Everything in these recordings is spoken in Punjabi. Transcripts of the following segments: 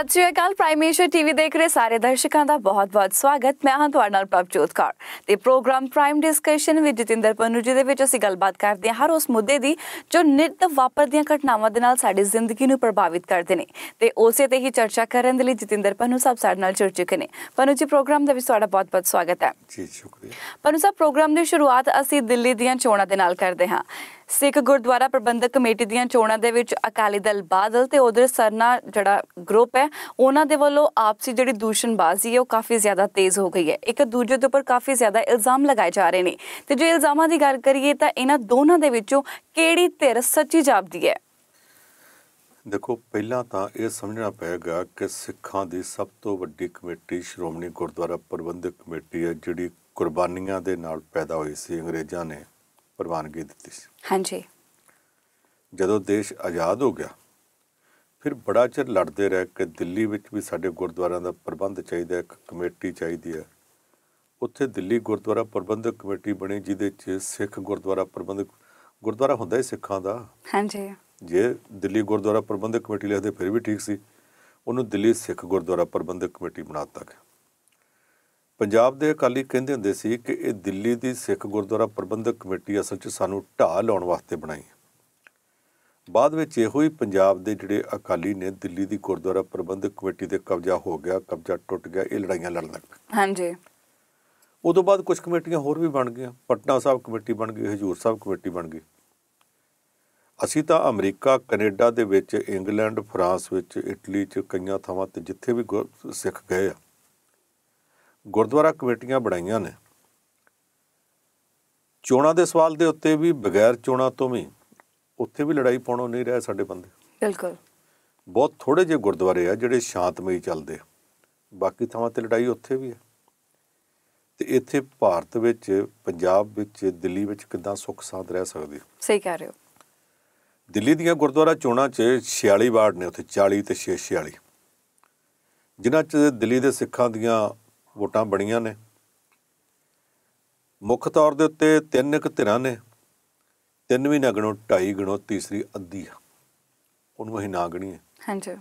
ਸਤਿ ਸ਼੍ਰੀ ਅਕਾਲ ਪ੍ਰਾਈਮੇਸ਼ਰ ਟੀਵੀ ਦੇਖ ਰਹੇ ਸਾਰੇ ਦਰਸ਼ਕਾਂ ਦਾ ਬਹੁਤ-ਬਹੁਤ ਸਵਾਗਤ ਮੈਂ ਹਾਂ ਤੁਹਾਡਾ ਨਾਲ ਪ੍ਰਭਜੋਤ ਕੌਰ ਤੇ program prime discussion with Jatinder Pannu ji ਦੇ ਵਿੱਚ ਅਸੀਂ ਗੱਲਬਾਤ ਕਰਦੇ ਹਾਂ ਹਰ ਉਸ ਮੁੱਦੇ ਦੀ ਜੋ ਨਿਤ ਵਾਪਰਦੀਆਂ ਘਟਨਾਵਾਂ ਦੇ ਨਾਲ ਸਾਡੀ ਜ਼ਿੰਦਗੀ ਨੂੰ ਪ੍ਰਭਾਵਿਤ ਕਰਦੇ ਨੇ ਤੇ ਉਸੇ ਤੇ ਹੀ ਚਰਚਾ ਕਰਨ ਦੇ ਲਈ ਜਤਿੰਦਰ ਪੰਨੂ ਸਾਹਿਬ ਸਾਡੇ ਨਾਲ ਜੁੜ ਚੁੱਕੇ ਨੇ ਪੰਨੂ ਜੀ ਪ੍ਰੋਗਰਾਮ ਦਾ ਵੀ ਤੁਹਾਡਾ ਬਹੁਤ-ਬਹੁਤ ਸਵਾਗਤ ਹੈ ਜੀ ਸ਼ੁਕਰੀਆ ਪੰਨੂ ਸਾਹਿਬ ਪ੍ਰੋਗਰਾਮ ਦੀ ਸ਼ੁਰੂਆਤ ਅਸੀਂ ਦਿੱਲੀ ਦੀਆਂ ਚੋਣਾਂ ਦੇ ਨਾਲ ਕਰਦੇ ਹਾਂ ਸਿੱਖ ਗੁਰਦੁਆਰਾ ਪ੍ਰਬੰਧਕ ਕਮੇਟੀ ਦੀਆਂ ਚੋਣਾਂ ਦੇ ਵਿੱਚ ਅਕਾਲੀ ਦਲ ਬਾਦਲ ਤੇ ਉਧਰ ਸਰਨਾ ਜਿਹੜਾ ਗਰੁੱਪ ਹੈ ਉਹਨਾਂ ਦੇ ਵੱਲੋਂ ਆਪਸੀ ਜਿਹੜੀ ਦੂਸ਼ਣਬਾਜ਼ੀ ਹੈ ਉਹ ਕਾਫੀ ਜ਼ਿਆਦਾ ਤੇਜ਼ ਹੋ ਗਈ ਹੈ ਇੱਕ ਦੂਜੇ ਦੇ ਉੱਪਰ ਕਾਫੀ ਜ਼ਿਆਦਾ ਇਲਜ਼ਾਮ ਲਗਾਏ ਜਾ ਰਹੇ ਨੇ ਤੇ ਜੇ ਇਲਜ਼ਾਮਾਂ ਦੀ ਗੱਲ ਕਰੀਏ ਤਾਂ ਇਹਨਾਂ ਦੋਨਾਂ ਦੇ ਵਿੱਚੋਂ ਕਿਹੜੀ ਧਿਰ ਸੱਚੀ ਜਾਪਦੀ ਹੈ ਦੇਖੋ ਪਹਿਲਾਂ ਤਾਂ ਇਹ ਸਮਝਣਾ ਪਏਗਾ ਕਿ ਸਿੱਖਾਂ ਦੀ ਸਭ ਤੋਂ ਵੱਡੀ ਕਮੇਟੀ ਸ਼੍ਰੋਮਣੀ ਗੁਰਦੁਆਰਾ ਪ੍ਰਬੰਧਕ ਕਮੇਟੀ ਹੈ ਜਿਹੜੀ ਕੁਰਬਾਨੀਆਂ ਦੇ ਨਾਲ ਪੈਦਾ ਹੋਈ ਸੀ ਅੰਗਰੇਜ਼ਾਂ ਨੇ ਪ੍ਰਵਾਨਗੀ ਦਿੱਤੀ ਸੀ ਹਾਂਜੀ ਜਦੋਂ ਦੇਸ਼ ਆਜ਼ਾਦ ਹੋ ਗਿਆ ਫਿਰ ਬੜਾ ਚਿਰ ਲੜਦੇ ਰਹੇ ਕਿ ਦਿੱਲੀ ਵਿੱਚ ਵੀ ਸਾਡੇ ਗੁਰਦੁਆਰਿਆਂ ਦਾ ਪ੍ਰਬੰਧ ਚਾਹੀਦਾ ਹੈ ਕਮੇਟੀ ਚਾਹੀਦੀ ਹੈ ਉੱਥੇ ਦਿੱਲੀ ਗੁਰਦੁਆਰਾ ਪ੍ਰਬੰਧਕ ਕਮੇਟੀ ਬਣੀ ਜਿਹਦੇ ਵਿੱਚ ਸਿੱਖ ਗੁਰਦੁਆਰਾ ਪ੍ਰਬੰਧਕ ਗੁਰਦੁਆਰਾ ਹੁੰਦਾ ਹੀ ਸਿੱਖਾਂ ਦਾ ਹਾਂਜੀ ਜੇ ਦਿੱਲੀ ਗੁਰਦੁਆਰਾ ਪ੍ਰਬੰਧਕ ਕਮੇਟੀ ਲਿਖਦੇ ਫਿਰ ਵੀ ਠੀਕ ਸੀ ਉਹਨੂੰ ਦਿੱਲੀ ਸਿੱਖ ਗੁਰਦੁਆਰਾ ਪ੍ਰਬੰਧਕ ਕਮੇਟੀ ਬਣਾਤਾ ਗਿਆ ਪੰਜਾਬ ਦੇ ਅਕਾਲੀ ਕਹਿੰਦੇ ਹੁੰਦੇ ਸੀ ਕਿ ਇਹ ਦਿੱਲੀ ਦੀ ਸਿੱਖ ਗੁਰਦੁਆਰਾ ਪ੍ਰਬੰਧਕ ਕਮੇਟੀ ਅਸਲ 'ਚ ਸਾਨੂੰ ਢਾ ਲਾਉਣ ਵਾਸਤੇ ਬਣਾਈ ਬਾਅਦ ਵਿੱਚ ਇਹੋ ਹੀ ਪੰਜਾਬ ਦੇ ਜਿਹੜੇ ਅਕਾਲੀ ਨੇ ਦਿੱਲੀ ਦੀ ਗੁਰਦੁਆਰਾ ਪ੍ਰਬੰਧਕ ਕਮੇਟੀ ਦੇ ਕਬਜ਼ਾ ਹੋ ਗਿਆ ਕਬਜ਼ਾ ਟੁੱਟ ਗਿਆ ਇਹ ਲੜਾਈਆਂ ਲੜਨ ਲੱਗ ਪਏ ਹਾਂਜੀ ਉਦੋਂ ਬਾਅਦ ਕੁਝ ਕਮੇਟੀਆਂ ਹੋਰ ਵੀ ਬਣ ਗਈਆਂ ਪਟਨਾ ਸਾਹਿਬ ਕਮੇਟੀ ਬਣ ਗਈ ਹਜੂਰ ਸਾਹਿਬ ਕਮੇਟੀ ਬਣ ਗਈ ਅਸੀਂ ਤਾਂ ਅਮਰੀਕਾ ਕੈਨੇਡਾ ਦੇ ਵਿੱਚ ਇੰਗਲੈਂਡ ਫਰਾਂਸ ਵਿੱਚ ਇਟਲੀ 'ਚ ਕਈਆਂ ਥਾਵਾਂ ਤੇ ਜਿੱਥੇ ਵੀ ਸਿੱਖ ਗਏ ਆ ਗੁਰਦੁਆਰਾ ਕਮੇਟੀਆਂ ਬਣਾਈਆਂ ਨੇ ਚੋਣਾਂ ਦੇ ਸਵਾਲ ਦੇ ਉੱਤੇ ਵੀ ਬਗੈਰ ਚੋਣਾਂ ਤੋਂ ਵੀ ਉੱਥੇ ਵੀ ਲੜਾਈ ਪਾਉਣੋ ਨਹੀਂ ਰਿਹਾ ਸਾਡੇ ਬੰਦੇ ਬਿਲਕੁਲ ਬਹੁਤ ਥੋੜੇ ਜਿਹੇ ਗੁਰਦੁਆਰੇ ਆ ਜਿਹੜੇ ਸ਼ਾਂਤਮਈ ਚੱਲਦੇ ਬਾਕੀ ਥਾਵਾਂ ਤੇ ਲੜਾਈ ਉੱਥੇ ਵੀ ਹੈ ਤੇ ਇੱਥੇ ਭਾਰਤ ਵਿੱਚ ਪੰਜਾਬ ਵਿੱਚ ਦਿੱਲੀ ਵਿੱਚ ਕਿਦਾਂ ਸੁੱਖ ਸਾਦ ਰਹਿ ਸਕਦੇ ਸਹੀ ਕਹਿ ਰਹੇ ਹੋ ਦਿੱਲੀ ਦੀਆਂ ਗੁਰਦੁਆਰਾ ਚੋਣਾਂ 'ਚ 46 ਵਾਰਡ ਨੇ ਉੱਥੇ 40 ਤੇ 6 46 ਜਿਨ੍ਹਾਂ 'ਚ ਦਿੱਲੀ ਦੇ ਸਿੱਖਾਂ ਦੀਆਂ ਵੋਟਾਂ ਬਣੀਆਂ ਨੇ ਮੁੱਖ ਤੌਰ ਦੇ ਉੱਤੇ ਤਿੰਨ ਇੱਕ ਧਿਰਾਂ ਨੇ ਤਿੰਨ ਵੀ ਨਾ ਗਣੋ ਢਾਈ ਗਣੋ ਤੀਸਰੀ ਅੱਧੀ ਆ ਉਹਨੂੰ ਅਸੀਂ ਨਾ ਗਣੀਏ ਹਾਂਜੀ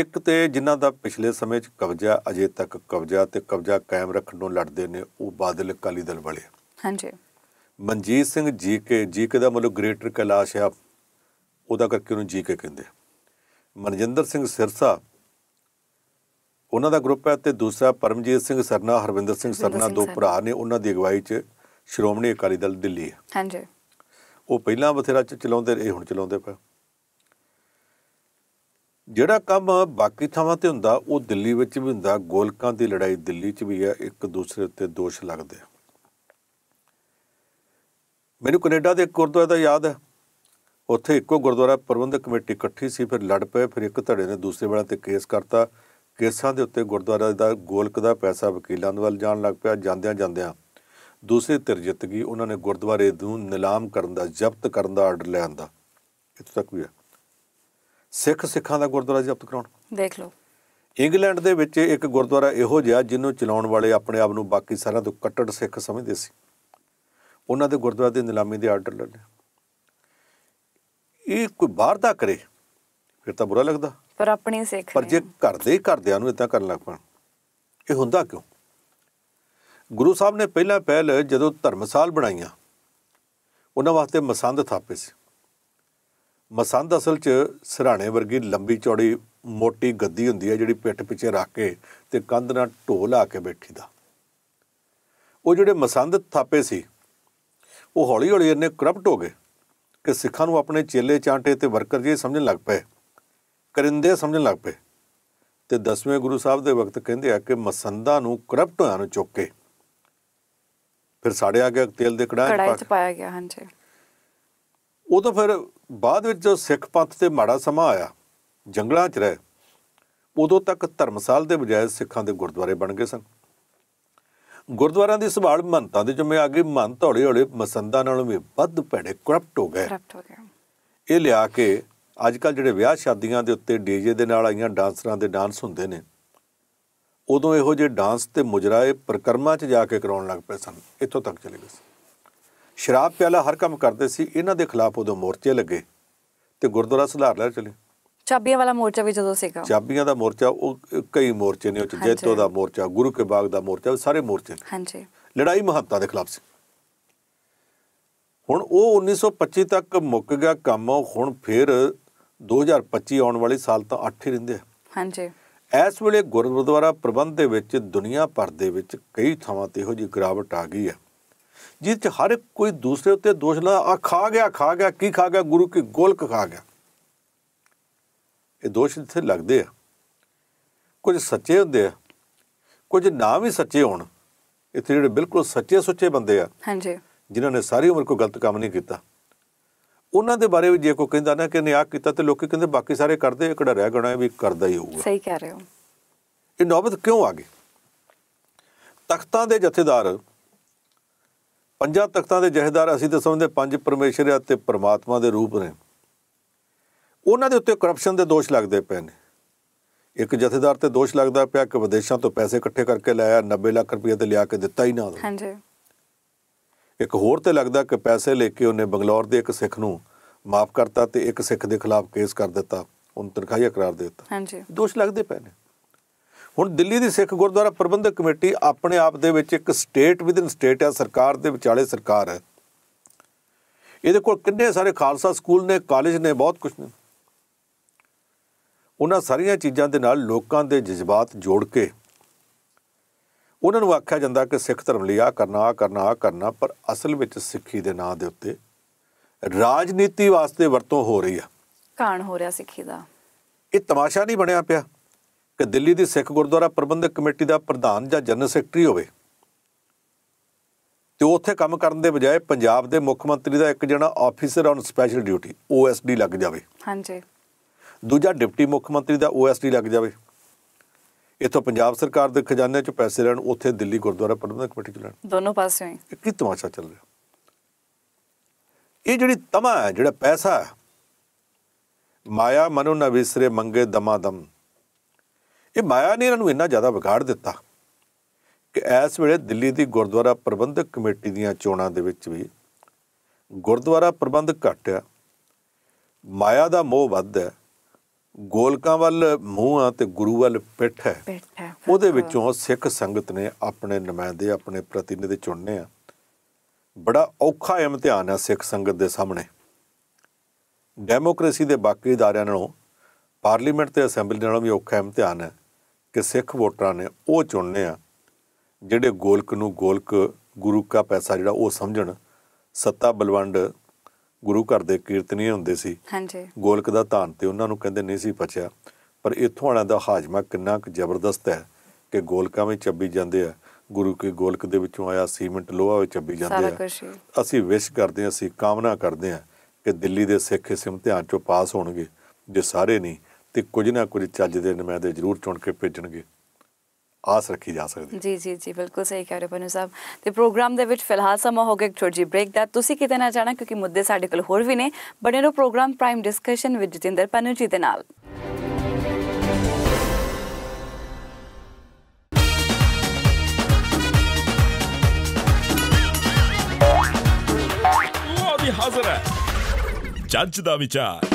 ਇੱਕ ਤੇ ਜਿਨ੍ਹਾਂ ਦਾ ਪਿਛਲੇ ਸਮੇਂ 'ਚ ਕਬਜ਼ਾ ਅਜੇ ਤੱਕ ਕਬਜ਼ਾ ਤੇ ਕਬਜ਼ਾ ਕਾਇਮ ਰੱਖਣ ਨੂੰ ਲੜਦੇ ਨੇ ਉਹ ਬਾਦਲ ਕਾਲੀ ਦਲ ਵਾਲੇ ਹਾਂਜੀ ਮਨਜੀਤ ਸਿੰਘ ਜੀ ਕੇ ਜੀ ਕੇ ਦਾ ਮਤਲਬ ਗ੍ਰੇਟਰ ਕਲਾਸ਼ ਆ ਉਹਦਾ ਕਰਕੇ ਉਹਨੂੰ ਜੀ ਕੇ ਕਹਿੰਦੇ ਮਨਜਿੰਦਰ ਸਿੰਘ ਸਿਰਸਾ ਉਹਨਾਂ ਦਾ ਗਰੁੱਪ ਹੈ ਤੇ ਦੂਸਰਾ ਪਰਮਜੀਤ ਸਿੰਘ ਸਰਨਾ ਹਰਵਿੰਦਰ ਸਿੰਘ ਸਰਨਾ ਦੋ ਭਰਾ ਨੇ ਉਹਨਾਂ ਦੀ ਅਗਵਾਈ 'ਚ ਸ਼੍ਰੋਮਣੀ ਅਕਾਲੀ ਦਲ ਦਿੱਲੀ ਹੈ ਹਾਂਜੀ ਉਹ ਪਹਿਲਾਂ ਬਥੇਰਾ 'ਚ ਚਲਾਉਂਦੇ ਰਹੇ ਹੁਣ ਚਲਾਉਂਦੇ ਪਏ ਜਿਹੜਾ ਕੰਮ ਬਾਕੀ ਥਾਵਾਂ ਤੇ ਹੁੰਦਾ ਉਹ ਦਿੱਲੀ ਵਿੱਚ ਵੀ ਹੁੰਦਾ ਗੋਲਕਾਂ ਦੀ ਲੜਾਈ ਦਿੱਲੀ 'ਚ ਵੀ ਹੈ ਇੱਕ ਦੂਸਰੇ ਉੱਤੇ ਦੋਸ਼ ਲੱਗਦੇ ਆ ਮੈਨੂੰ ਕੈਨੇਡਾ ਦੇ ਇੱਕ ਦਾ ਯਾਦ ਹੈ ਉੱਥੇ ਇੱਕੋ ਗੁਰਦੁਆਰਾ ਪ੍ਰਬੰਧਕ ਕਮੇਟੀ ਇਕੱਠੀ ਸੀ ਫਿਰ ਲੜ ਪਏ ਫਿਰ ਇੱਕ ਧੜੇ ਨੇ ਦੂਸਰੇ ਵਾਲਾ ਤੇ ਕੇਸ ਕਰਤਾ ਕੇਸਾਂ ਦੇ ਉੱਤੇ ਗੁਰਦੁਆਰਾ ਦਾ ਗੋਲਕ ਦਾ ਪੈਸਾ ਵਕੀਲਾਂ ਦੇ ਵੱਲ ਜਾਣ ਲੱਗ ਪਿਆ ਜਾਂਦਿਆਂ ਜਾਂਦਿਆਂ ਦੂਸਰੀ ਧਿਰ ਜਿੱਤ ਗਈ ਉਹਨਾਂ ਨੇ ਗੁਰਦੁਆਰੇ ਨੂੰ ਨਿਲਾਮ ਕਰਨ ਦਾ ਜ਼ਬਤ ਕਰਨ ਦਾ ਆਰਡਰ ਲੈ ਆਂਦਾ ਇਤੋਂ ਤੱਕ ਵੀ ਹੈ ਸਿੱਖ ਸਿੱਖਾਂ ਦਾ ਗੁਰਦੁਆਰਾ ਜ਼ਬਤ ਕਰਾਉਣ ਦੇਖ ਲਓ ਇੰਗਲੈਂਡ ਦੇ ਵਿੱਚ ਇੱਕ ਗੁਰਦੁਆਰਾ ਇਹੋ ਜਿਹਾ ਜਿਹਨੂੰ ਚਲਾਉਣ ਵਾਲੇ ਆਪਣੇ ਆਪ ਨੂੰ ਬਾਕੀ ਸਾਰਿਆਂ ਤੋਂ ਕੱਟੜ ਸਿੱਖ ਸਮਝਦੇ ਸੀ ਉਹਨਾਂ ਦੇ ਗੁਰਦੁਆਰੇ ਦੇ ਨਿਲਾਮੀ ਦੇ ਆਰਡਰ ਲੈ ਲਿਆ ਇਹ ਕੋਈ ਬਾਹਰ ਦਾ ਕਰੇ ਫਿਰ ਤਾਂ ਬੁਰਾ ਲੱਗਦਾ ਪਰ ਆਪਣੀ ਸਿੱਖ ਪਰ ਜੇ ਘਰ ਦੇ ਘਰਦਿਆਂ ਨੂੰ ਇਦਾਂ ਕਰਨ ਲੱਗ ਪਣ ਇਹ ਹੁੰਦਾ ਕਿਉਂ ਗੁਰੂ ਸਾਹਿਬ ਨੇ ਪਹਿਲਾਂ ਪਹਿਲ ਜਦੋਂ ਧਰਮਸਾਲ ਬਣਾਈਆਂ ਉਹਨਾਂ ਵਾਸਤੇ ਮਸੰਦ ਥਾਪੇ ਸੀ ਮਸੰਦ ਅਸਲ 'ਚ ਸਿਰਾਣੇ ਵਰਗੀ ਲੰਬੀ ਚੌੜੀ ਮੋਟੀ ਗੱਦੀ ਹੁੰਦੀ ਹੈ ਜਿਹੜੀ ਪਿੱਠ ਪਿੱਛੇ ਰੱਖ ਕੇ ਤੇ ਕੰਧ ਨਾਲ ਢੋ ਲਾ ਕੇ ਬੈਠੀਦਾ ਉਹ ਜਿਹੜੇ ਮਸੰਦ ਥਾਪੇ ਸੀ ਉਹ ਹੌਲੀ ਹੌਲੀ ਇਹਨੇ ਕਰਪਟ ਹੋ ਗਏ ਕਿ ਸਿੱਖਾਂ ਨੂੰ ਆਪਣੇ ਚੇਲੇ ਚਾਂਟੇ ਤੇ ਵਰਕਰ ਜੀ ਸਮਝਣ ਲੱਗ ਪਏ ਕਰਿੰਦੇ ਸਮਝਣ ਲੱਗ ਪਏ ਤੇ 10ਵੇਂ ਗੁਰੂ ਸਾਹਿਬ ਦੇ ਵਕਤ ਕਹਿੰਦੇ ਆ ਕਿ ਮਸੰਦਾ ਨੂੰ ਕਰਪਟ ਹੋਇਆ ਨੂੰ ਚੁੱਕ ਕੇ ਫਿਰ ਸਾੜਿਆ ਗਿਆ ਤੇਲ ਦੇ ਕੜਾਹ ਚ ਪਾਇਆ ਗਿਆ ਹਾਂਜੀ ਉਹ ਤਾਂ ਫਿਰ ਬਾਅਦ ਵਿੱਚ ਜੋ ਸਿੱਖ ਪੰਥ ਤੇ ਮਾੜਾ ਸਮਾਂ ਆਇਆ ਜੰਗਲਾਂ 'ਚ ਰਹਿ ਉਦੋਂ ਤੱਕ ਧਰਮਸਾਲ ਦੇ ਬਜਾਏ ਸਿੱਖਾਂ ਦੇ ਗੁਰਦੁਆਰੇ ਬਣ ਗਏ ਸਨ ਗੁਰਦੁਆਰਿਆਂ ਦੀ ਸੰਭਾਲ ਮੰਤਾਂ ਦੇ ਜਿਵੇਂ ਗਈ ਮੰਤ ਹੌਲੀ ਹੌਲੀ ਮਸੰਦਾਂ ਨਾਲੋਂ ਵੀ ਵੱਧ ਭੜੇ ਕਰਪਟ ਹੋ ਗਏ ਕਰਪਟ ਹੋ ਗਏ ਇਹ ਲਿਆ ਕੇ ਅੱਜ ਕੱਲ ਜਿਹੜੇ ਵਿਆਹ ਸ਼ਾਦੀਆਂ ਦੇ ਉੱਤੇ ਡੀਜੇ ਦੇ ਨਾਲ ਆਈਆਂ ਡਾਂਸਰਾਂ ਦੇ ਡਾਂਸ ਹੁੰਦੇ ਨੇ ਉਦੋਂ ਇਹੋ ਜਿਹੇ ਡਾਂਸ ਤੇ ਮੁਜਰਾਏ ਪ੍ਰਕਰਮਾਂ 'ਚ ਜਾ ਕੇ ਕਰਾਉਣ ਲੱਗ ਪਏ ਸਨ ਇੱਥੋਂ ਤੱਕ ਚਲੇ ਗਏ ਸ਼ਰਾਬ ਪਿਆਲਾ ਹਰ ਕੰਮ ਕਰਦੇ ਸੀ ਇਹਨਾਂ ਦੇ ਖਿਲਾਫ ਉਦੋਂ ਮੋਰਚੇ ਲੱਗੇ ਤੇ ਗੁਰਦੁਆਰਾ ਸੁਧਾਰ ਲੈ ਚਲੇ ਚਾਬੀਆਂ ਵਾਲਾ ਮੋਰਚਾ ਵੀ ਜਦੋਂ ਸੀਗਾ ਚਾਬੀਆਂ ਦਾ ਮੋਰਚਾ ਉਹ ਕਈ ਮੋਰਚੇ ਨੇ ਉਹ ਜੈਤੋ ਦਾ ਮੋਰਚਾ ਗੁਰੂ ਕੇ ਬਾਗ ਦਾ ਮੋਰਚਾ ਸਾਰੇ ਮੋਰਚੇ ਹਾਂਜੀ ਲੜਾਈ ਮਹੱਤਤਾ ਦੇ ਖਿਲਾਫ ਸੀ ਹੁਣ ਉਹ 1925 ਤੱਕ ਮੁੱਕ ਗਿਆ ਕੰਮ ਹੁਣ ਫਿਰ 2025 ਆਉਣ ਵਾਲੇ ਸਾਲ ਤਾਂ 8 ਹੀ ਰਹਿੰਦੇ ਆ ਹਾਂਜੀ ਇਸ ਵੇਲੇ ਗੁਰਦੁਆਰਾ ਪ੍ਰਬੰਧ ਦੇ ਵਿੱਚ ਦੁਨੀਆ ਭਰ ਦੇ ਵਿੱਚ ਕਈ ਥਾਵਾਂ ਤੇ ਇਹੋ ਜੀ ਗਰਾਵਟ ਆ ਗਈ ਹੈ ਜਿਸ 'ਚ ਹਰ ਕੋਈ ਦੂਸਰੇ ਉੱਤੇ ਦੋਸ਼ ਲਾ ਆ ਖਾ ਗਿਆ ਖਾ ਗਿਆ ਕੀ ਖਾ ਗਿਆ ਗੁਰੂ ਕੀ ਗੋਲਕ ਖਾ ਗਿਆ ਇਹ ਦੋਸ਼ ਇੱਥੇ ਲੱਗਦੇ ਆ ਕੁਝ ਸੱਚੇ ਹੁੰਦੇ ਆ ਕੁਝ ਨਾ ਵੀ ਸੱਚੇ ਹੋਣ ਇੱਥੇ ਜਿਹੜੇ ਬਿਲਕੁਲ ਸੱਚੇ ਸੁੱਚੇ ਬੰਦੇ ਆ ਹਾਂਜੀ ਜਿਨ੍ਹਾਂ ਨੇ ਸਾਰੀ ਉਮਰ ਕੋਈ ਗਲਤ ਕੰਮ ਨਹੀਂ ਕੀਤਾ ਉਹਨਾਂ ਦੇ ਬਾਰੇ ਵੀ ਜੇ ਕੋਈ ਕਹਿੰਦਾ ਨਾ ਕਿ ਨੇ ਆ ਕੀਤਾ ਤੇ ਲੋਕੀ ਕਹਿੰਦੇ ਬਾਕੀ ਸਾਰੇ ਕਰਦੇ ਇੱਕ ਕਿਹੜਾ ਗਣਾ ਵੀ ਕਰਦਾ ਹੀ ਹੋਊਗਾ ਸਹੀ ਕਹਿ ਰਹੇ ਹੋ ਇਹ ਨੌਬਤ ਕਿਉਂ ਆ ਗਈ ਤਖਤਾਂ ਦੇ ਜਥੇਦਾਰ ਪੰਜਾਂ ਤਖਤਾਂ ਦੇ ਜਹੇਦਾਰ ਅਸੀਂ ਤਾਂ ਸਮਝਦੇ ਪੰਜ ਪਰਮੇਸ਼ਰ ਅਤੇ ਪ੍ਰਮਾਤਮਾ ਦੇ ਰੂਪ ਨੇ ਉਹਨਾਂ ਦੇ ਉੱਤੇ ਕਰਪਸ਼ਨ ਦੇ ਦੋਸ਼ ਲੱਗਦੇ ਪਏ ਨੇ ਇੱਕ ਜਥੇਦਾਰ ਤੇ ਦੋਸ਼ ਲੱਗਦਾ ਪਿਆ ਕਿ ਵਿਦੇਸ਼ਾਂ ਤੋਂ ਪੈਸੇ ਇਕੱਠੇ ਕਰਕੇ ਲਾਇਆ 90 ਲੱਖ ਰੁਪਏ ਤੇ ਲਿਆ ਕੇ ਦਿੱਤਾ ਹੀ ਨਾ ਹਾਂਜੀ ਇੱਕ ਹੋਰ ਤੇ ਲੱਗਦਾ ਕਿ ਪੈਸੇ ਲੈ ਕੇ ਉਹਨੇ ਬੰਗਲੌਰ ਦੇ ਇੱਕ ਸਿੱਖ ਨੂੰ ਮਾਫ ਕਰਤਾ ਤੇ ਇੱਕ ਸਿੱਖ ਦੇ ਖਿਲਾਫ ਕੇਸ ਕਰ ਦਿੱਤਾ ਉਹਨੂੰ ਤਨਖਾਹੀ ਕਰਾਰ ਦੇ ਦਿੱਤਾ ਹਾਂਜੀ ਦੋਸ਼ ਲੱਗਦੇ ਪਏ ਨੇ ਹੁਣ ਦਿੱਲੀ ਦੀ ਸਿੱਖ ਗੁਰਦੁਆਰਾ ਪ੍ਰਬੰਧਕ ਕਮੇਟੀ ਆਪਣੇ ਆਪ ਦੇ ਵਿੱਚ ਇੱਕ ਸਟੇਟ ਵਿਦਨ ਸਟੇਟ ਹੈ ਸਰਕਾਰ ਦੇ ਵਿਚਾਲੇ ਸਰਕਾਰ ਹੈ ਇਹਦੇ ਕੋਲ ਕਿੰਨੇ ਸਾਰੇ ਖਾਲਸਾ ਸਕੂਲ ਨੇ ਕਾਲਜ ਨੇ ਬਹੁਤ ਕੁਝ ਨੇ ਉਹਨਾਂ ਸਾਰੀਆਂ ਚੀਜ਼ਾਂ ਦੇ ਨਾਲ ਲੋਕਾਂ ਦੇ ਜਜ਼ਬਾਤ ਜੋੜ ਕੇ ਉਹਨਾਂ ਨੂੰ ਆਖਿਆ ਜਾਂਦਾ ਕਿ ਸਿੱਖ ਧਰਮ ਲਈ ਆ ਕਰਨਾ ਆ ਕਰਨਾ ਆ ਕਰਨਾ ਪਰ ਅਸਲ ਵਿੱਚ ਸਿੱਖੀ ਦੇ ਨਾਂ ਦੇ ਉੱਤੇ ਰਾਜਨੀਤੀ ਵਾਸਤੇ ਵਰਤੋਂ ਹੋ ਰਹੀ ਆ ਕਾਣ ਹੋ ਰਿਹਾ ਸਿੱਖੀ ਦਾ ਇਹ ਤਮਾਸ਼ਾ ਨਹੀਂ ਬਣਿਆ ਪਿਆ ਕਿ ਦਿੱਲੀ ਦੀ ਸਿੱਖ ਗੁਰਦੁਆਰਾ ਪ੍ਰਬੰਧਕ ਕਮੇਟੀ ਦਾ ਪ੍ਰਧਾਨ ਜਾਂ ਜਨਰਲ ਸੈਕਟਰੀ ਹੋਵੇ ਤੇ ਉੱਥੇ ਕੰਮ ਕਰਨ ਦੇ ਬਜਾਏ ਪੰਜਾਬ ਦੇ ਮੁੱਖ ਮੰਤਰੀ ਦਾ ਇੱਕ ਜਣਾ officer on special duty OSD ਲੱਗ ਜਾਵੇ ਹਾਂਜੀ ਦੂਜਾ ਡਿਪਟੀ ਮੁੱਖ ਮੰਤਰੀ ਦਾ ਓਐਸਡੀ ਲੱਗ ਜਾਵੇ ਇੱਥੋਂ ਪੰਜਾਬ ਸਰਕਾਰ ਦੇ ਖਜ਼ਾਨੇ 'ਚ ਪੈਸੇ ਲੈਣ ਉੱਥੇ ਦਿੱਲੀ ਗੁਰਦੁਆਰਾ ਪ੍ਰਬੰਧਕ ਕਮੇਟੀ 'ਚ ਲੈਣ ਦੋਨੋਂ ਪਾਸੇ ਹੀ ਕੀ ਤਮਾਸ਼ਾ ਚੱਲ ਰਿਹਾ ਇਹ ਜਿਹੜੀ ਤਮਾ ਹੈ ਜਿਹੜਾ ਪੈਸਾ ਹੈ ਮਾਇਆ ਮਨੁ ਨਾ ਵਿਸਰੇ ਮੰਗੇ ਦਮ ਇਹ ਮਾਇਆ ਨੇ ਇਹਨਾਂ ਨੂੰ ਇੰਨਾ ਜ਼ਿਆਦਾ ਵਿਗਾੜ ਦਿੱਤਾ ਕਿ ਇਸ ਵੇਲੇ ਦਿੱਲੀ ਦੀ ਗੁਰਦੁਆਰਾ ਪ੍ਰਬੰਧਕ ਕਮੇਟੀ ਦੀਆਂ ਚੋਣਾਂ ਦੇ ਵਿੱਚ ਵੀ ਗੁਰਦੁਆਰਾ ਪ੍ਰਬੰਧਕ ਘਟਿਆ ਮਾਇਆ ਦਾ ਮੋਹ ਵੱਧ ਹੈ ਗੋਲਕਾਂ ਵੱਲ ਮੂੰਹ ਆ ਤੇ ਗੁਰੂ ਵੱਲ ਪਿੱਠ ਹੈ ਉਹਦੇ ਵਿੱਚੋਂ ਸਿੱਖ ਸੰਗਤ ਨੇ ਆਪਣੇ ਨੁਮਾਇੰਦੇ ਆਪਣੇ ਪ੍ਰਤੀਨਿਧ ਚੁਣਨੇ ਆ ਬੜਾ ਔਖਾ ਇਮਤਿਹਾਨ ਹੈ ਸਿੱਖ ਸੰਗਤ ਦੇ ਸਾਹਮਣੇ ਡੈਮੋਕ੍ਰੇਸੀ ਦੇ ਬਾਕੀ ਇਦਾਰਿਆਂ ਨਾਲੋਂ ਪਾਰਲੀਮੈਂਟ ਤੇ ਅਸੈਂਬਲੀ ਨਾਲੋਂ ਵੀ ਔਖਾ ਇਮਤਿਹਾਨ ਹੈ ਕਿ ਸਿੱਖ ਵੋਟਰਾਂ ਨੇ ਉਹ ਚੁਣਨੇ ਆ ਜਿਹੜੇ ਗੋਲਕ ਨੂੰ ਗੋਲਕ ਗੁਰੂ ਦਾ ਪੈਸਾ ਜਿਹੜਾ ਉਹ ਸਮਝਣ ਸੱਤਾ ਬਲਵੰਡ ਗੁਰੂ ਘਰ ਦੇ ਕੀਰਤਨੀ ਹੁੰਦੇ ਸੀ ਹਾਂਜੀ ਗੋਲਕ ਦਾ ਧਾਨ ਤੇ ਉਹਨਾਂ ਨੂੰ ਕਹਿੰਦੇ ਨਹੀਂ ਸੀ ਪਚਿਆ ਪਰ ਇਥੋਂ ਵਾਲਿਆਂ ਦਾ ਹਾਜਮਾ ਕਿੰਨਾ ਕੁ ਜ਼ਬਰਦਸਤ ਹੈ ਕਿ ਗੋਲਕਾਂ ਵਿੱਚ ਚੱਬੀ ਜਾਂਦੇ ਆ ਗੁਰੂ ਕੇ ਗੋਲਕ ਦੇ ਵਿੱਚੋਂ ਆਇਆ ਸੀਮੈਂਟ ਲੋਹਾ ਵਿੱਚ ਚੱਬੀ ਜਾਂਦੇ ਆ ਅਸੀਂ ਵਿਸ਼ ਕਰਦੇ ਆ ਅਸੀਂ ਕਾਮਨਾ ਕਰਦੇ ਆ ਕਿ ਦਿੱਲੀ ਦੇ ਸਿੱਖ ਇਸ ਇਮਤਿਹਾਨ ਚੋਂ ਪਾਸ ਹੋਣਗੇ ਜੇ ਸਾਰੇ ਨਹੀਂ ਤੇ ਕੁਝ ਨਾ ਕੁਝ ਚੱਜ ਦੇ ਨਮਾਇਦੇ ਜ਼ਰੂਰ ਚੁਣ ਕੇ ਭੇਜਣਗੇ ਆਸ ਰੱਖੀ ਜਾ ਸਕਦੀ ਜੀ ਜੀ ਜੀ ਬਿਲਕੁਲ ਸਹੀ ਕਹਿ ਰਹੇ ਪਨੂ ਸਾਹਿਬ ਤੇ ਪ੍ਰੋਗਰਾਮ ਦੇ ਵਿੱਚ ਫਿਲਹਾਲ ਸਮਾਂ ਹੋ ਗਿਆ ਇੱਕ ਛੋਟੀ ਜੀ ਬ੍ਰੇਕ ਦਾ ਤੁਸੀਂ ਕਿਤੇ ਨਾ ਜਾਣਾ ਕਿਉਂਕਿ ਮੁੱਦੇ ਸਾਡੇ ਕੋਲ ਹੋਰ ਵੀ ਨੇ ਬਣੇ ਰਹੋ program prime discussion with Jatinder Pannu ji ਦੇ ਨਾਲ ਹਾਜ਼ਰ ਹੈ ਜੱਜ ਦਾ ਵਿਚਾਰ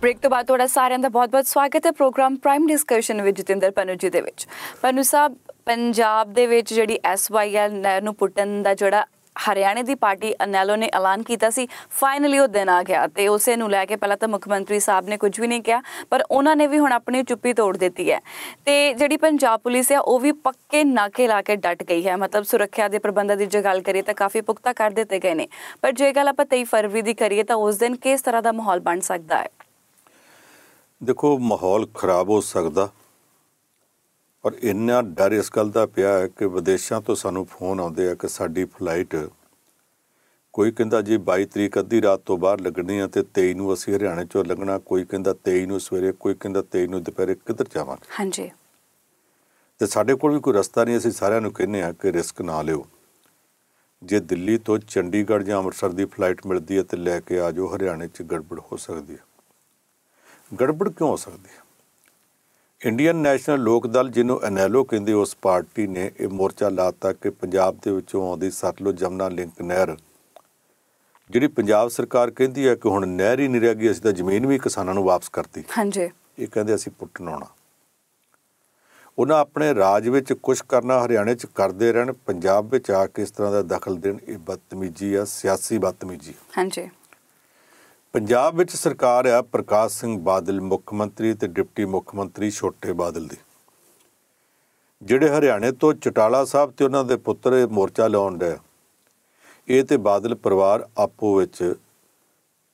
ਬ੍ਰੇਕ ਤੋਂ ਬਾਅਦ ਤੁਹਾਡਾ ਸਾਰਿਆਂ ਦਾ ਬਹੁਤ-ਬਹੁਤ ਸਵਾਗਤ ਹੈ program prime discussion with Jatinder Pannu ji ਦੇ ਵਿੱਚ ਪਨੂ ਸਾਹਿਬ ਪੰਜਾਬ ਦੇ ਵਿੱਚ ਜਿਹੜੀ ਐਸਵਾਈਐਲ ਨਹਿਰ ਨੂੰ ਪੁੱਟਣ ਦਾ ਜਿਹੜਾ ਹਰਿਆਣੇ ਦੀ ਪਾਰਟੀ ਅਨੈਲੋ ਨੇ ਐਲਾਨ ਕੀਤਾ ਸੀ ਫਾਈਨਲੀ ਉਹ ਦਿਨ ਆ ਗਿਆ ਤੇ ਉਸੇ ਨੂੰ ਲੈ ਕੇ ਪਹਿਲਾਂ ਤਾਂ ਮੁੱਖ ਮੰਤਰੀ ਸਾਹਿਬ ਨੇ ਕੁਝ ਵੀ ਨਹੀਂ ਕਿਹਾ ਪਰ ਉਹਨਾਂ ਨੇ ਵੀ ਹੁਣ ਆਪਣੀ ਚੁੱਪੀ ਤੋੜ ਦਿੱਤੀ ਹੈ ਤੇ ਜਿਹੜੀ ਪੰਜਾਬ ਪੁਲਿਸ ਹੈ ਉਹ ਵੀ ਪੱਕੇ ਨਾਕੇ ਲਾ ਕੇ ਡਟ ਗਈ ਹੈ ਮਤਲਬ ਸੁਰੱਖਿਆ ਦੇ ਪ੍ਰਬੰਧਾਂ ਦੀ ਜੇ ਗੱਲ ਕਰੀਏ ਤਾਂ ਕਾਫੀ ਪੁਖਤਾ ਕਰ ਦਿੱਤੇ ਗਏ ਨੇ ਪਰ ਜੇ ਗੱਲ ਆਪਾਂ 23 ਫਰਵਰੀ ਦੀ ਕਰੀਏ ਤਾਂ ਉਸ ਦਿਨ ਕਿਸ ਤਰ੍ਹਾਂ ਦਾ ਮਾਹੌਲ ਬਣ ਸਕਦਾ ਹੈ ਦੇਖੋ ਮਾਹੌਲ ਖਰਾਬ ਹੋ ਸਕਦਾ ਔਰ ਇੰਨਾ ਡਰ ਇਸ ਗੱਲ ਦਾ ਪਿਆ ਹੈ ਕਿ ਵਿਦੇਸ਼ਾਂ ਤੋਂ ਸਾਨੂੰ ਫੋਨ ਆਉਂਦੇ ਆ ਕਿ ਸਾਡੀ ਫਲਾਈਟ ਕੋਈ ਕਹਿੰਦਾ ਜੀ 22 ਤਰੀਕ ਅੱਧੀ ਰਾਤ ਤੋਂ ਬਾਅਦ ਲੱਗਣੀ ਆ ਤੇ 23 ਨੂੰ ਅਸੀਂ ਹਰਿਆਣੇ ਚੋਂ ਲੱਗਣਾ ਕੋਈ ਕਹਿੰਦਾ 23 ਨੂੰ ਸਵੇਰੇ ਕੋਈ ਕਹਿੰਦਾ 23 ਨੂੰ ਦੁਪਹਿਰੇ ਕਿੱਧਰ ਜਾਵਾਂਗੇ ਹਾਂਜੀ ਤੇ ਸਾਡੇ ਕੋਲ ਵੀ ਕੋਈ ਰਸਤਾ ਨਹੀਂ ਅਸੀਂ ਸਾਰਿਆਂ ਨੂੰ ਕਹਿੰਨੇ ਆ ਕਿ ਰਿਸਕ ਨਾ ਲਿਓ ਜੇ ਦਿੱਲੀ ਤੋਂ ਚੰਡੀਗੜ੍ਹ ਜਾਂ ਅੰਮ੍ਰਿਤਸਰ ਦੀ ਫਲਾਈਟ ਮਿਲਦੀ ਹੈ ਤੇ ਲੈ ਕੇ ਆਜੋ ਹਰਿਆਣੇ 'ਚ ਗੜਬੜ ਹੋ ਸਕਦੀ ਹੈ ਗੜਬੜ ਕਿਉਂ ਹੋ ਸਕਦੀ ਹੈ ਇੰਡੀਅਨ ਨੈਸ਼ਨਲ ਲੋਕ ਦਲ ਜਿਹਨੂੰ ਐਨਐਲਓ ਕਹਿੰਦੇ ਉਸ ਪਾਰਟੀ ਨੇ ਇਹ ਮੋਰਚਾ ਲਾਤਾ ਕਿ ਪੰਜਾਬ ਦੇ ਵਿੱਚੋਂ ਆਉਂਦੀ ਸਤਲੁਜ ਜਮਨਾ ਲਿੰਕ ਨਹਿਰ ਜਿਹੜੀ ਪੰਜਾਬ ਸਰਕਾਰ ਕਹਿੰਦੀ ਹੈ ਕਿ ਹੁਣ ਨਹਿਰ ਹੀ ਨਹੀਂ ਰਹਿ ਗਈ ਅਸੀਂ ਤਾਂ ਜ਼ਮੀਨ ਵੀ ਕਿਸਾਨਾਂ ਨੂੰ ਵਾਪਸ ਕਰਤੀ ਹਾਂਜੀ ਇਹ ਕਹਿੰਦੇ ਅਸੀਂ ਪੁੱਟਣਾਉਣਾ ਉਹਨਾਂ ਆਪਣੇ ਰਾਜ ਵਿੱਚ ਕੁਝ ਕਰਨਾ ਹਰਿਆਣੇ 'ਚ ਕਰਦੇ ਰਹਿਣ ਪੰਜਾਬ ਵਿੱਚ ਆ ਕੇ ਇਸ ਤਰ੍ਹਾਂ ਦਾ ਦਖਲ ਦੇਣ ਇਹ ਬਦਤਮੀਜੀ ਆ ਸਿਆਸੀ ਬਦਤਮੀਜੀ ਹਾਂਜੀ ਪੰਜਾਬ ਵਿੱਚ ਸਰਕਾਰ ਆ ਪ੍ਰਕਾਸ਼ ਸਿੰਘ ਬਾਦਲ ਮੁੱਖ ਮੰਤਰੀ ਤੇ ਡਿਪਟੀ ਮੁੱਖ ਮੰਤਰੀ ਛੋਟੇ ਬਾਦਲ ਦੀ ਜਿਹੜੇ ਹਰਿਆਣੇ ਤੋਂ ਚਟਾਲਾ ਸਾਹਿਬ ਤੇ ਉਹਨਾਂ ਦੇ ਪੁੱਤਰ ਮੋਰਚਾ ਲਾਉਣ ਦੇ ਇਹ ਤੇ ਬਾਦਲ ਪਰਿਵਾਰ ਆਪੋ ਵਿੱਚ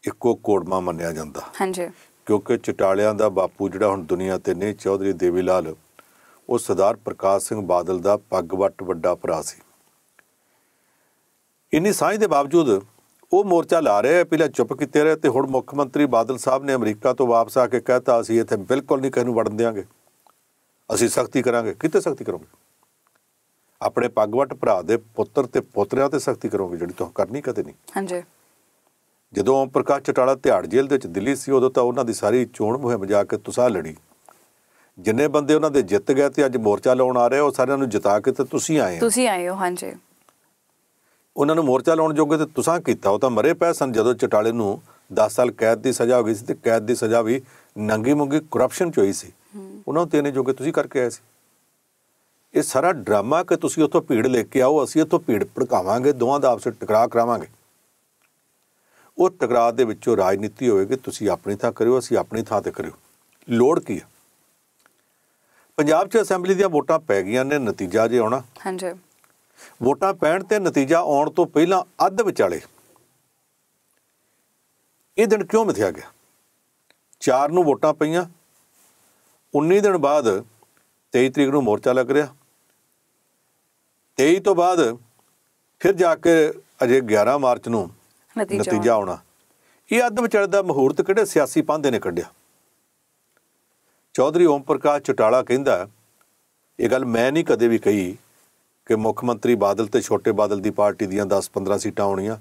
ਇੱਕੋ ਕੋੜਮਾ ਮੰਨਿਆ ਜਾਂਦਾ ਹਾਂਜੀ ਕਿਉਂਕਿ ਚਟਾਲਿਆਂ ਦਾ ਬਾਪੂ ਜਿਹੜਾ ਹੁਣ ਦੁਨੀਆ ਤੇ ਨਹੀਂ ਚੌਧਰੀ ਦੇਵੀ ਲਾਲ ਉਹ ਸਰਦਾਰ ਪ੍ਰਕਾਸ਼ ਸਿੰਘ ਬਾਦਲ ਦਾ ਪੱਗ ਵੱਟ ਵੱਡਾ ਭਰਾ ਸੀ ਇਨੀ ਸਾਂਝ ਦੇ ਬਾਵਜੂਦ ਉਹ ਮੋਰਚਾ ਲਾ ਰਹੇ ਪਹਿਲਾਂ ਚੁੱਪ ਕੀਤੇ ਰਹੇ ਤੇ ਹੁਣ ਮੁੱਖ ਮੰਤਰੀ ਬਾਦਲ ਸਾਹਿਬ ਨੇ ਅਮਰੀਕਾ ਤੋਂ ਵਾਪਸ ਆ ਕੇ ਕਹਿਤਾ ਅਸੀਂ ਇੱਥੇ ਬਿਲਕੁਲ ਨਹੀਂ ਕਿਸੇ ਨੂੰ ਵੜਨ ਦੇਵਾਂਗੇ ਅਸੀਂ ਸਖਤੀ ਕਰਾਂਗੇ ਕਿਤੇ ਸਖਤੀ ਕਰੋਗੇ ਆਪਣੇ ਪੱਗਵਟ ਭਰਾ ਦੇ ਪੁੱਤਰ ਤੇ ਪੋਤਰਿਆਂ ਤੇ ਸਖਤੀ ਕਰੋਗੇ ਜਿਹੜੀ ਤੁਸੀਂ ਕਰਨੀ ਕਦੇ ਨਹੀਂ ਹਾਂਜੀ ਜਦੋਂ ਪ੍ਰਕਾਸ਼ ਚਟਾਲਾ ਤਿਹਾੜ ਜੇਲ੍ਹ ਦੇ ਵਿੱਚ ਦਿੱਲੀ ਸੀ ਉਦੋਂ ਤਾਂ ਉਹਨਾਂ ਦੀ ਸਾਰੀ ਚੋਣ ਮੁਹਿੰਮ ਜਾ ਕੇ ਤੁਸਾਂ ਲੜੀ ਜਿੰਨੇ ਬੰਦੇ ਉਹਨਾਂ ਦੇ ਜਿੱਤ ਗਏ ਤੇ ਅੱਜ ਮੋਰਚਾ ਲਾਉਣ ਆ ਰਹੇ ਉਹ ਸਾਰਿਆਂ ਨੂੰ ਜਿਤਾ ਕੇ ਤੇ ਤੁਸੀਂ ਆਏ ਹੋ ਤੁਸੀਂ ਆਏ ਹੋ ਹਾਂਜੀ ਉਹਨਾਂ ਨੂੰ ਮੋਰਚਾ ਲਾਉਣ ਜੋਗੇ ਤੇ ਤੁਸੀਂ ਕੀਤਾ ਉਹ ਤਾਂ ਮਰੇ ਪਏ ਸਨ ਜਦੋਂ ਚਟਾਲੇ ਨੂੰ 10 ਸਾਲ ਕੈਦ ਦੀ ਸਜ਼ਾ ਹੋ ਗਈ ਸੀ ਤੇ ਕੈਦ ਦੀ ਸਜ਼ਾ ਵੀ ਨੰਗੀ ਮੁੰਗੀ ਕਰਪਸ਼ਨ ਚ ਹੋਈ ਸੀ ਉਹਨਾਂ ਨੂੰ ਤੇਨੇ ਜੋਗੇ ਤੁਸੀਂ ਕਰਕੇ ਆਏ ਸੀ ਇਹ ਸਾਰਾ ਡਰਾਮਾ ਕਿ ਤੁਸੀਂ ਉੱਥੋਂ ਭੀੜ ਲੈ ਕੇ ਆਓ ਅਸੀਂ ਇੱਥੋਂ ਭੀੜ ਭੜਕਾਵਾਂਗੇ ਦੋਵਾਂ ਦਾ ਆਪਸ ਵਿੱਚ ਟਕਰਾਅ ਕਰਾਵਾਂਗੇ ਉਹ ਟਕਰਾਅ ਦੇ ਵਿੱਚੋਂ ਰਾਜਨੀਤੀ ਹੋਵੇਗੀ ਤੁਸੀਂ ਆਪਣੀ ਥਾਂ ਕਰਿਓ ਅਸੀਂ ਆਪਣੀ ਥਾਂ ਤੇ ਕਰਿਓ ਲੋੜ ਕੀ ਹੈ ਪੰਜਾਬ 'ਚ ਅਸੈਂਬਲੀ ਦੀਆਂ ਵੋਟਾਂ ਪੈ ਗਈਆਂ ਨੇ ਨਤੀਜਾ ਜੇ ਆਉਣਾ ਹਾਂਜੀ ਵੋਟਾਂ ਪੈਣ ਤੇ ਨਤੀਜਾ ਆਉਣ ਤੋਂ ਪਹਿਲਾਂ ਅੱਧ ਵਿਚਾਲੇ ਇਹ ਦਿਨ ਕਿਉਂ ਮਿਥਿਆ ਗਿਆ 4 ਨੂੰ ਵੋਟਾਂ ਪਈਆਂ 19 ਦਿਨ ਬਾਅਦ 23 ਤਰੀਕ ਨੂੰ ਮੋਰਚਾ ਲੱਗ ਰਿਹਾ 23 ਤੋਂ ਬਾਅਦ ਫਿਰ ਜਾ ਕੇ ਅਜੇ 11 ਮਾਰਚ ਨੂੰ ਨਤੀਜਾ ਆਉਣਾ ਇਹ ਅੱਧ ਵਿਚਾਲੇ ਦਾ ਮਹੂਰਤ ਕਿਹੜੇ ਸਿਆਸੀ ਪੰਦੇ ਨੇ ਕੱਢਿਆ ਚੌਧਰੀ ਓਮ ਪ੍ਰਕਾਸ਼ ਚਟਾਲਾ ਕਹਿੰਦਾ ਇਹ ਗੱਲ ਮੈਂ ਨਹੀਂ ਕਦੇ ਵੀ ਕਹੀ ਕਿ ਮੁੱਖ ਮੰਤਰੀ ਬਾਦਲ ਤੇ ਛੋਟੇ ਬਾਦਲ ਦੀ ਪਾਰਟੀ ਦੀਆਂ 10-15 ਸੀਟਾਂ ਆਉਣੀਆਂ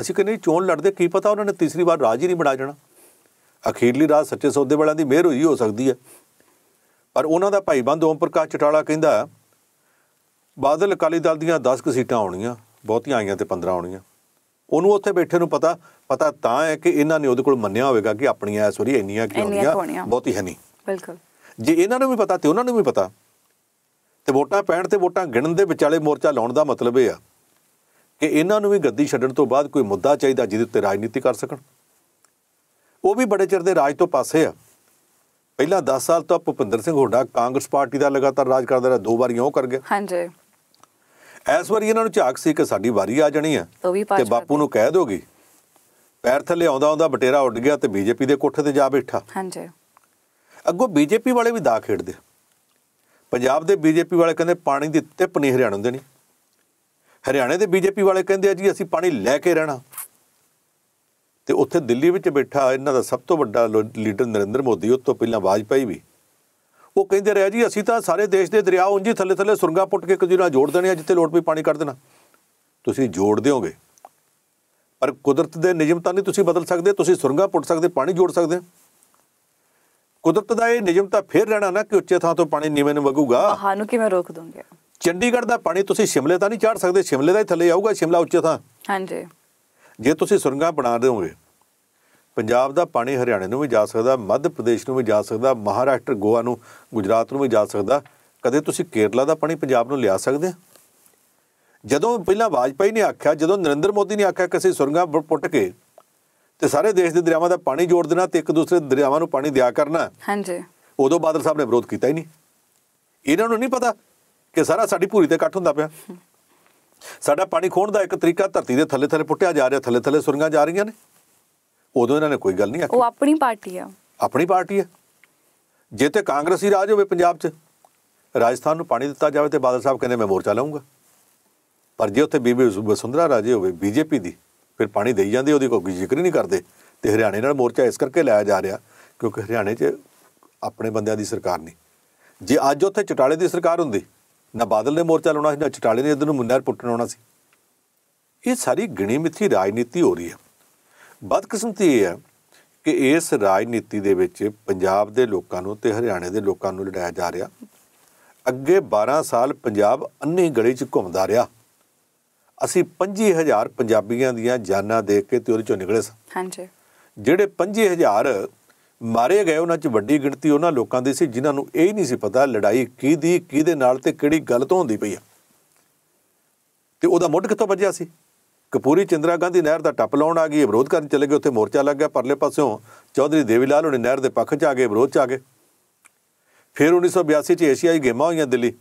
ਅਸੀਂ ਕਹਿੰਦੇ ਚੋਣ ਲੜਦੇ ਕੀ ਪਤਾ ਉਹਨਾਂ ਨੇ ਤੀਸਰੀ ਵਾਰ ਰਾਜ ਹੀ ਨਹੀਂ ਬਣਾ ਜਾਣਾ ਅਖੀਰਲੀ ਰਾਜ ਸੱਚੇ ਸੌਦੇ ਵਾਲਿਆਂ ਦੀ ਮਿਹਰ ਹੋਈ ਹੋ ਸਕਦੀ ਹੈ ਪਰ ਉਹਨਾਂ ਦਾ ਬੰਦ ਓਮ ਪ੍ਰਕਾਸ਼ ਚਟਾਲਾ ਕਹਿੰਦਾ ਬਾਦਲ ਅਕਾਲੀ ਦਲ ਦੀਆਂ 10 ਕੁ ਸੀਟਾਂ ਆਉਣੀਆਂ ਬਹੁਤੀਆਂ ਆਈਆਂ ਤੇ 15 ਆਉਣੀਆਂ ਉਹਨੂੰ ਉੱਥੇ ਬੈਠੇ ਨੂੰ ਪਤਾ ਪਤਾ ਤਾਂ ਹੈ ਕਿ ਇਹਨਾਂ ਨੇ ਉਹਦੇ ਕੋਲ ਮੰਨਿਆ ਹੋਵੇਗਾ ਕਿ ਆਪਣੀਆਂ ਐਸ ਵਾਰੀ ਇੰਨੀਆਂ ਕਿ ਆਉਣੀਆਂ ਬਹੁਤੀ ਹੈ ਨਹੀਂ ਬਿਲਕੁਲ ਜੇ ਇਹਨਾਂ ਨੂੰ ਵੀ ਪਤਾ ਤੇ ਉਹਨਾਂ ਨੂੰ ਵੀ ਪਤਾ ਤੇ ਵੋਟਾਂ ਪੈਣ ਤੇ ਵੋਟਾਂ ਗਿਣਨ ਦੇ ਵਿਚਾਲੇ ਮੋਰਚਾ ਲਾਉਣ ਦਾ ਮਤਲਬ ਇਹ ਆ ਕਿ ਇਹਨਾਂ ਨੂੰ ਵੀ ਗੱਦੀ ਛੱਡਣ ਤੋਂ ਬਾਅਦ ਕੋਈ ਮੁੱਦਾ ਚਾਹੀਦਾ ਜਿਹਦੇ ਉੱਤੇ ਰਾਜਨੀਤੀ ਕਰ ਸਕਣ ਉਹ ਵੀ ਬੜੇ ਚਿਰ ਦੇ ਰਾਜ ਤੋਂ ਪਾਸੇ ਆ ਪਹਿਲਾਂ 10 ਸਾਲ ਤੋਂ ਭੁਪਿੰਦਰ ਸਿੰਘ ਹੋਡਾ ਕਾਂਗਰਸ ਪਾਰਟੀ ਦਾ ਲਗਾਤਾਰ ਰਾਜ ਕਰਦਾ ਰਿਹਾ ਦੋ ਵਾਰੀਆਂ ਉਹ ਕਰ ਗਿਆ ਹਾਂਜੀ ਇਸ ਵਾਰੀ ਇਹਨਾਂ ਨੂੰ ਝਾਕ ਸੀ ਕਿ ਸਾਡੀ ਵਾਰੀ ਆ ਜਾਣੀ ਆ ਤੇ ਬਾਪੂ ਨੂੰ ਕਹਿ ਦੋਗੀ ਪੈਰ ਥੱਲੇ ਆਉਂਦਾ ਆਉਂਦਾ ਬਟੇਰਾ ਉੱਡ ਗਿਆ ਤੇ ਬੀਜੇਪੀ ਦੇ ਕੋਠੇ ਤੇ ਜਾ ਬੈਠਾ ਹਾਂਜੀ ਅੱਗੋਂ ਬੀਜੇਪੀ ਵਾਲੇ ਵੀ ਦਾ ਖੇਡਦੇ ਪੰਜਾਬ ਦੇ ਬੀਜੇਪੀ ਵਾਲੇ ਕਹਿੰਦੇ ਪਾਣੀ ਦੀ ਟਿਪ ਨਹੀਂ ਹਰਿਆਣਾ ਨੂੰ ਦੇਣੀ ਹਰਿਆਣੇ ਦੇ ਬੀਜੇਪੀ ਵਾਲੇ ਕਹਿੰਦੇ ਆ ਜੀ ਅਸੀਂ ਪਾਣੀ ਲੈ ਕੇ ਰਹਿਣਾ ਤੇ ਉੱਥੇ ਦਿੱਲੀ ਵਿੱਚ ਬੈਠਾ ਇਹਨਾਂ ਦਾ ਸਭ ਤੋਂ ਵੱਡਾ ਲੀਡਰ ਨਰਿੰਦਰ ਮੋਦੀ ਉਸ ਤੋਂ ਪਹਿਲਾਂ ਵਾਜਪਾਈ ਵੀ ਉਹ ਕਹਿੰਦੇ ਰਿਹਾ ਜੀ ਅਸੀਂ ਤਾਂ ਸਾਰੇ ਦੇਸ਼ ਦੇ ਦਰਿਆ ਉਂਝ ਹੀ ਥੱਲੇ ਥੱਲੇ ਸੁਰੰਗਾ ਪੁੱਟ ਕੇ ਕਦੀ ਨਾਲ ਜੋੜ ਦੇਣੇ ਆ ਜਿੱਥੇ ਲੋੜ ਪਈ ਪਾਣੀ ਕੱਢ ਦੇਣਾ ਤੁਸੀਂ ਜੋੜ ਦਿਓਗੇ ਪਰ ਕੁਦਰਤ ਦੇ ਨਿਯਮ ਤਾਂ ਨਹੀਂ ਤੁਸੀਂ ਬਦਲ ਸਕਦੇ ਤੁਸੀਂ ਸੁਰੰਗਾ ਪੁੱਟ ਸਕਦੇ ਪਾਣੀ ਜੋੜ ਸਕਦੇ ਕੁਦਰਤ ਦਾ ਇਹ ਨਿਯਮ ਤਾਂ ਫੇਰ ਰਹਿਣਾ ਨਾ ਕਿ ਉੱਚੇ ਥਾਂ ਤੋਂ ਪਾਣੀ ਨੀਵੇਂ ਨੂੰ ਵਗੂਗਾ ਹਾਂ ਨੂੰ ਕਿਵੇਂ ਰੋਕ ਦੋਗੇ ਚੰਡੀਗੜ੍ਹ ਦਾ ਪਾਣੀ ਤੁਸੀਂ ਸ਼ਿਮਲੇ ਤਾਂ ਨਹੀਂ ਚੜ ਸਕਦੇ ਸ਼ਿਮਲੇ ਦਾ ਹੀ ਥੱਲੇ ਆਊਗਾ ਸ਼ਿਮਲਾ ਉੱਚੇ ਥਾਂ ਹਾਂਜੀ ਜੇ ਤੁਸੀਂ ਸੁਰੰਗਾਂ ਬਣਾ ਦੇਵੋਗੇ ਪੰਜਾਬ ਦਾ ਪਾਣੀ ਹਰਿਆਣੇ ਨੂੰ ਵੀ ਜਾ ਸਕਦਾ ਮੱਧ ਪ੍ਰਦੇਸ਼ ਨੂੰ ਵੀ ਜਾ ਸਕਦਾ ਮਹਾਰਾਸ਼ਟਰ ਗੋਆ ਨੂੰ ਗੁਜਰਾਤ ਨੂੰ ਵੀ ਜਾ ਸਕਦਾ ਕਦੇ ਤੁਸੀਂ ਕੇਰਲਾ ਦਾ ਪਾਣੀ ਪੰਜਾਬ ਨੂੰ ਲਿਆ ਸਕਦੇ ਜਦੋਂ ਪਹਿਲਾਂ ਵਾਜਪਾਈ ਨੇ ਆਖਿਆ ਜਦੋਂ ਨਰਿੰਦਰ ਮੋਦੀ ਨੇ ਆਖਿਆ ਕਿ ਅਸੀਂ ਸੁਰੰਗਾਂ ਪੁੱਟ ਕੇ ਤੇ ਸਾਰੇ ਦੇਸ਼ ਦੇ ਦਰਿਆਵਾਂ ਦਾ ਪਾਣੀ ਜੋੜ ਦੇਣਾ ਤੇ ਇੱਕ ਦੂਸਰੇ ਦਰਿਆਵਾਂ ਨੂੰ ਪਾਣੀ ਦਿਆ ਕਰਨਾ ਹਾਂਜੀ ਉਦੋਂ ਬਾਦਲ ਸਾਹਿਬ ਨੇ ਵਿਰੋਧ ਕੀਤਾ ਹੀ ਨਹੀਂ ਇਹਨਾਂ ਨੂੰ ਨਹੀਂ ਪਤਾ ਕਿ ਸਾਰਾ ਸਾਡੀ ਭੂਰੀ ਤੇ ਇਕੱਠ ਹੁੰਦਾ ਪਿਆ ਸਾਡਾ ਪਾਣੀ ਖੋਣ ਦਾ ਇੱਕ ਤਰੀਕਾ ਧਰਤੀ ਦੇ ਥੱਲੇ ਥੱਲੇ ਪੁੱਟਿਆ ਜਾ ਰਿਹਾ ਥੱਲੇ ਥੱਲੇ ਸੁਰੰਗਾਂ ਜਾ ਰਹੀਆਂ ਨੇ ਉਦੋਂ ਇਹਨਾਂ ਨੇ ਕੋਈ ਗੱਲ ਨਹੀਂ ਆਖੀ ਉਹ ਆਪਣੀ ਪਾਰਟੀ ਆ ਆਪਣੀ ਪਾਰਟੀ ਆ ਜੇ ਤੇ ਕਾਂਗਰਸੀ ਰਾਜ ਹੋਵੇ ਪੰਜਾਬ 'ਚ ਰਾਜਸਥਾਨ ਨੂੰ ਪਾਣੀ ਦਿੱਤਾ ਜਾਵੇ ਤੇ ਬਾਦਲ ਸਾਹਿਬ ਕਹਿੰਦੇ ਮੈਂ ਮੋਰਚਾ ਲਾਉਂਗਾ ਪਰ ਜੇ ਉੱਥੇ ਬੀਬੀ ਵਸੁੰਧਰਾ ਰਾਜੇ ਹੋਵੇ ਬੀਜੇਪੀ ਦੀ ਫਿਰ ਪਾਣੀ ਦੇਈ ਜਾਂਦੇ ਉਹਦੀ ਕੋਈ ਜ਼ਿਕਰ ਹੀ ਨਹੀਂ ਕਰਦੇ ਤੇ ਹਰਿਆਣੇ ਨਾਲ ਮੋਰਚਾ ਇਸ ਕਰਕੇ ਲਾਇਆ ਜਾ ਰਿਹਾ ਕਿਉਂਕਿ ਹਰਿਆਣੇ 'ਚ ਆਪਣੇ ਬੰਦਿਆਂ ਦੀ ਸਰਕਾਰ ਨਹੀਂ ਜੇ ਅੱਜ ਉੱਥੇ ਚਟਾਲੇ ਦੀ ਸਰਕਾਰ ਹੁੰਦੀ ਨਾ ਬਾਦਲ ਨੇ ਮੋਰਚਾ ਲਾਉਣਾ ਸੀ ਨਾ ਚਟਾਲੇ ਨੇ ਇਧਰ ਨੂੰ ਮੁੰਡਾ ਪੁੱਟਣ ਆਉਣਾ ਸੀ ਇਹ ਸਾਰੀ ਗਿਣੀ ਮਿੱਥੀ ਰਾਜਨੀਤੀ ਹੋ ਰਹੀ ਹੈ ਬਦਕਿਸਮਤੀ ਇਹ ਹੈ ਕਿ ਇਸ ਰਾਜਨੀਤੀ ਦੇ ਵਿੱਚ ਪੰਜਾਬ ਦੇ ਲੋਕਾਂ ਨੂੰ ਤੇ ਹਰਿਆਣੇ ਦੇ ਲੋਕਾਂ ਨੂੰ ਲੜਾਇਆ ਜਾ ਰਿਹਾ ਅੱਗੇ 12 ਸਾਲ ਪੰਜਾਬ ਅੰਨੇ ਗਲੀ 'ਚ ਘੁੰਮਦਾ ਰਿਹਾ ਅਸੀਂ 25000 ਪੰਜਾਬੀਆਂ ਦੀਆਂ ਜਾਨਾਂ ਦੇਖ ਕੇ ਤੇ ਉਹਦੇ ਚੋਂ ਨਿਕਲੇ ਸਾਂ ਹਾਂਜੀ ਜਿਹੜੇ 25000 ਮਾਰੇ ਗਏ ਉਹਨਾਂ 'ਚ ਵੱਡੀ ਗਿਣਤੀ ਉਹਨਾਂ ਲੋਕਾਂ ਦੀ ਸੀ ਜਿਨ੍ਹਾਂ ਨੂੰ ਇਹ ਨਹੀਂ ਸੀ ਪਤਾ ਲੜਾਈ ਕੀ ਦੀ ਕਿਹਦੇ ਨਾਲ ਤੇ ਕਿਹੜੀ ਗੱਲ ਤੋਂ ਹੁੰਦੀ ਪਈ ਆ ਤੇ ਉਹਦਾ ਮੁੱਢ ਕਿੱਥੋਂ ਵੱਜਿਆ ਸੀ ਕਪੂਰੀ ਚੰਦਰਾ ਗਾਂਧੀ ਨਹਿਰ ਦਾ ਟੱਪ ਲਾਉਣ ਆ ਗਈ ਵਿਰੋਧ ਕਰਨ ਚਲੇ ਗਏ ਉੱਥੇ ਮੋਰਚਾ ਲੱਗ ਗਿਆ ਪਰਲੇ ਪਾਸਿਓਂ ਚੌਧਰੀ ਦੇਵੀ ਲਾਲ ਉਹਨੇ ਨਹਿਰ ਦੇ ਪੱਖ 'ਚ ਆ ਗਏ ਵਿਰੋਧ 'ਚ ਆ ਗਏ ਫਿਰ 1982 'ਚ ਏਸ਼ੀਆਈ ਗੇਮਾਂ ਹੋਈਆਂ ਦਿੱਲੀ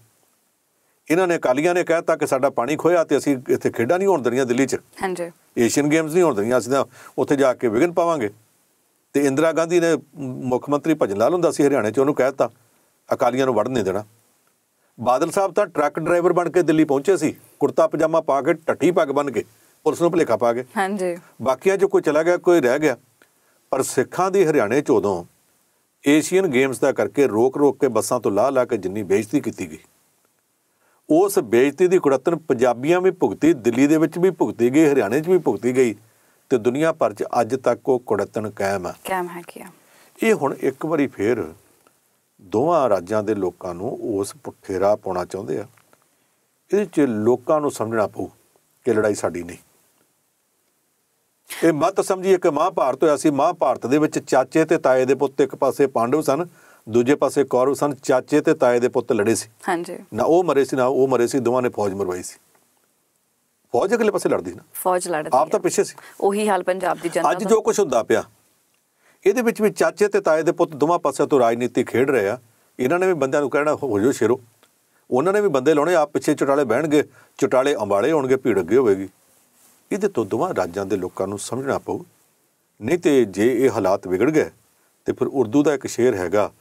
ਇਹਨਾਂ ਨੇ ਅਕਾਲੀਆਂ ਨੇ ਕਹਿਤਾ ਕਿ ਸਾਡਾ ਪਾਣੀ ਖੋਇਆ ਤੇ ਅਸੀਂ ਇੱਥੇ ਖੇਡਾਂ ਨਹੀਂ ਹੋਣ ਦਰੀਆਂ ਦਿੱਲੀ 'ਚ ਹਾਂਜੀ ਏਸ਼ੀਅਨ ਗੇਮਸ ਨਹੀਂ ਹੋਣ ਦਰੀਆਂ ਅਸੀਂ ਤਾਂ ਉੱਥੇ ਜਾ ਕੇ ਵਿਗਨ ਪਾਵਾਂਗੇ ਤੇ ਇੰਦਰਾ ਗਾਂਧੀ ਨੇ ਮੁੱਖ ਮੰਤਰੀ ਭਜਨ ਲਾਲ ਹੁੰਦਾ ਸੀ ਹਰਿਆਣੇ 'ਚ ਉਹਨੂੰ ਕਹਿਤਾ ਅਕਾਲੀਆਂ ਨੂੰ ਵੜਨ ਨਹੀਂ ਦੇਣਾ ਬਾਦਲ ਸਾਹਿਬ ਤਾਂ ਟਰੱਕ ਡਰਾਈਵਰ ਬਣ ਕੇ ਦਿੱਲੀ ਪਹੁੰਚੇ ਸੀ ਕੁਰਤਾ ਪਜਾਮਾ ਪਾ ਕੇ ਟੱਟੀ ਪੱਗ ਬਣ ਕੇ ਪੁਲਿਸ ਨੂੰ ਭਲੇਖਾ ਪਾ ਕੇ ਹਾਂਜੀ ਬਾਕੀਆਂ 'ਚ ਕੋਈ ਚਲਾ ਗਿਆ ਕੋਈ ਰਹਿ ਗਿਆ ਪਰ ਸਿੱਖਾਂ ਦੀ ਹਰਿਆਣੇ 'ਚ ਉਦੋਂ ਏਸ਼ੀਅਨ ਗੇਮਸ ਦਾ ਕਰਕੇ ਰੋਕ-ਰੋਕ ਕੇ ਬੱਸਾਂ ਤੋਂ ਲਾ ਲਾ ਕੇ ਜਿੰਨੀ ਬੇਇੱਜ਼ਤੀ ਕੀਤੀ ਗਈ ਉਸ ਬੇਇੱਜ਼ਤੀ ਦੀ ਕੁੜੱਤਨ ਪੰਜਾਬੀਆਂ ਵੀ ਭੁਗਤੀ ਦਿੱਲੀ ਦੇ ਵਿੱਚ ਵੀ ਭੁਗਤੀ ਗਈ ਹਰਿਆਣੇ 'ਚ ਵੀ ਭੁਗਤੀ ਗਈ ਤੇ ਦੁਨੀਆ ਭਰ 'ਚ ਅੱਜ ਤੱਕ ਉਹ ਕੁੜੱਤਨ ਕਾਇਮ ਹੈ ਕਾਇਮ ਹੈ ਕਿਆ ਇਹ ਹੁਣ ਇੱਕ ਵਾਰੀ ਫੇਰ ਦੋਵਾਂ ਰਾਜਾਂ ਦੇ ਲੋਕਾਂ ਨੂੰ ਉਸ ਪੁੱਠੇ ਰਾਹ ਪਾਉਣਾ ਚਾਹੁੰਦੇ ਆ ਇਹਦੇ 'ਚ ਲੋਕਾਂ ਨੂੰ ਸਮਝਣਾ ਪਊ ਕਿ ਲੜਾਈ ਸਾਡੀ ਨਹੀਂ ਇਹ ਮਤ ਸਮਝੀਏ ਕਿ ਮਹਾਭਾਰਤ ਹੋਇਆ ਸੀ ਮਹਾਭਾਰਤ ਦੇ ਵਿੱਚ ਚਾਚੇ ਤੇ ਤਾਏ ਦੇ ਪੁੱਤ ਇੱਕ ਪਾਸੇ ਪਾਂਡਵ ਸਨ ਦੂਜੇ ਪਾਸੇ ਕੌਰਵ ਸਨ ਚਾਚੇ ਤੇ ਤਾਏ ਦੇ ਪੁੱਤ ਲੜੇ ਸੀ ਹਾਂਜੀ ਨਾ ਉਹ ਮਰੇ ਸੀ ਨਾ ਉਹ ਮਰੇ ਸੀ ਦੋਵਾਂ ਨੇ ਫੌਜ ਮਰਵਾਈ ਸੀ ਫੌਜ ਅਗਲੇ ਪਾਸੇ ਲੜਦੀ ਨਾ ਫੌਜ ਲੜਦੀ ਆਪ ਤਾਂ ਪਿੱਛੇ ਸੀ ਉਹੀ ਹਾਲ ਪੰਜਾਬ ਦੀ ਜਨਤਾ ਅੱਜ ਜੋ ਕੁਝ ਹੁੰਦਾ ਪਿਆ ਇਹਦੇ ਵਿੱਚ ਵੀ ਚਾਚੇ ਤੇ ਤਾਏ ਦੇ ਪੁੱਤ ਦੋਵਾਂ ਪਾਸੇ ਤੋਂ ਰਾਜਨੀਤੀ ਖੇਡ ਰਹੇ ਆ ਇਹਨਾਂ ਨੇ ਵੀ ਬੰਦਿਆਂ ਨੂੰ ਕਹਿਣਾ ਹੋ ਜੋ ਸ਼ੇਰੋ ਉਹਨਾਂ ਨੇ ਵੀ ਬੰਦੇ ਲਾਉਣੇ ਆਪ ਪਿੱਛੇ ਚਟਾਲੇ ਬਹਿਣਗੇ ਚਟਾਲੇ ਅੰਬਾਲੇ ਹੋਣਗੇ ਭੀੜ ਅੱਗੇ ਹੋਵੇਗੀ ਇਹਦੇ ਤੋਂ ਦੋਵਾਂ ਰਾਜਾਂ ਦੇ ਲੋਕਾਂ ਨੂੰ ਸਮਝਣਾ ਪਊ ਨਹੀਂ ਤੇ ਜੇ ਇਹ ਹਾਲਾਤ ਵਿਗੜ ਗਏ ਤੇ ਫਿਰ ਉਰਦੂ ਦਾ ਇੱਕ ਸ਼ੇਰ ਹੈਗਾ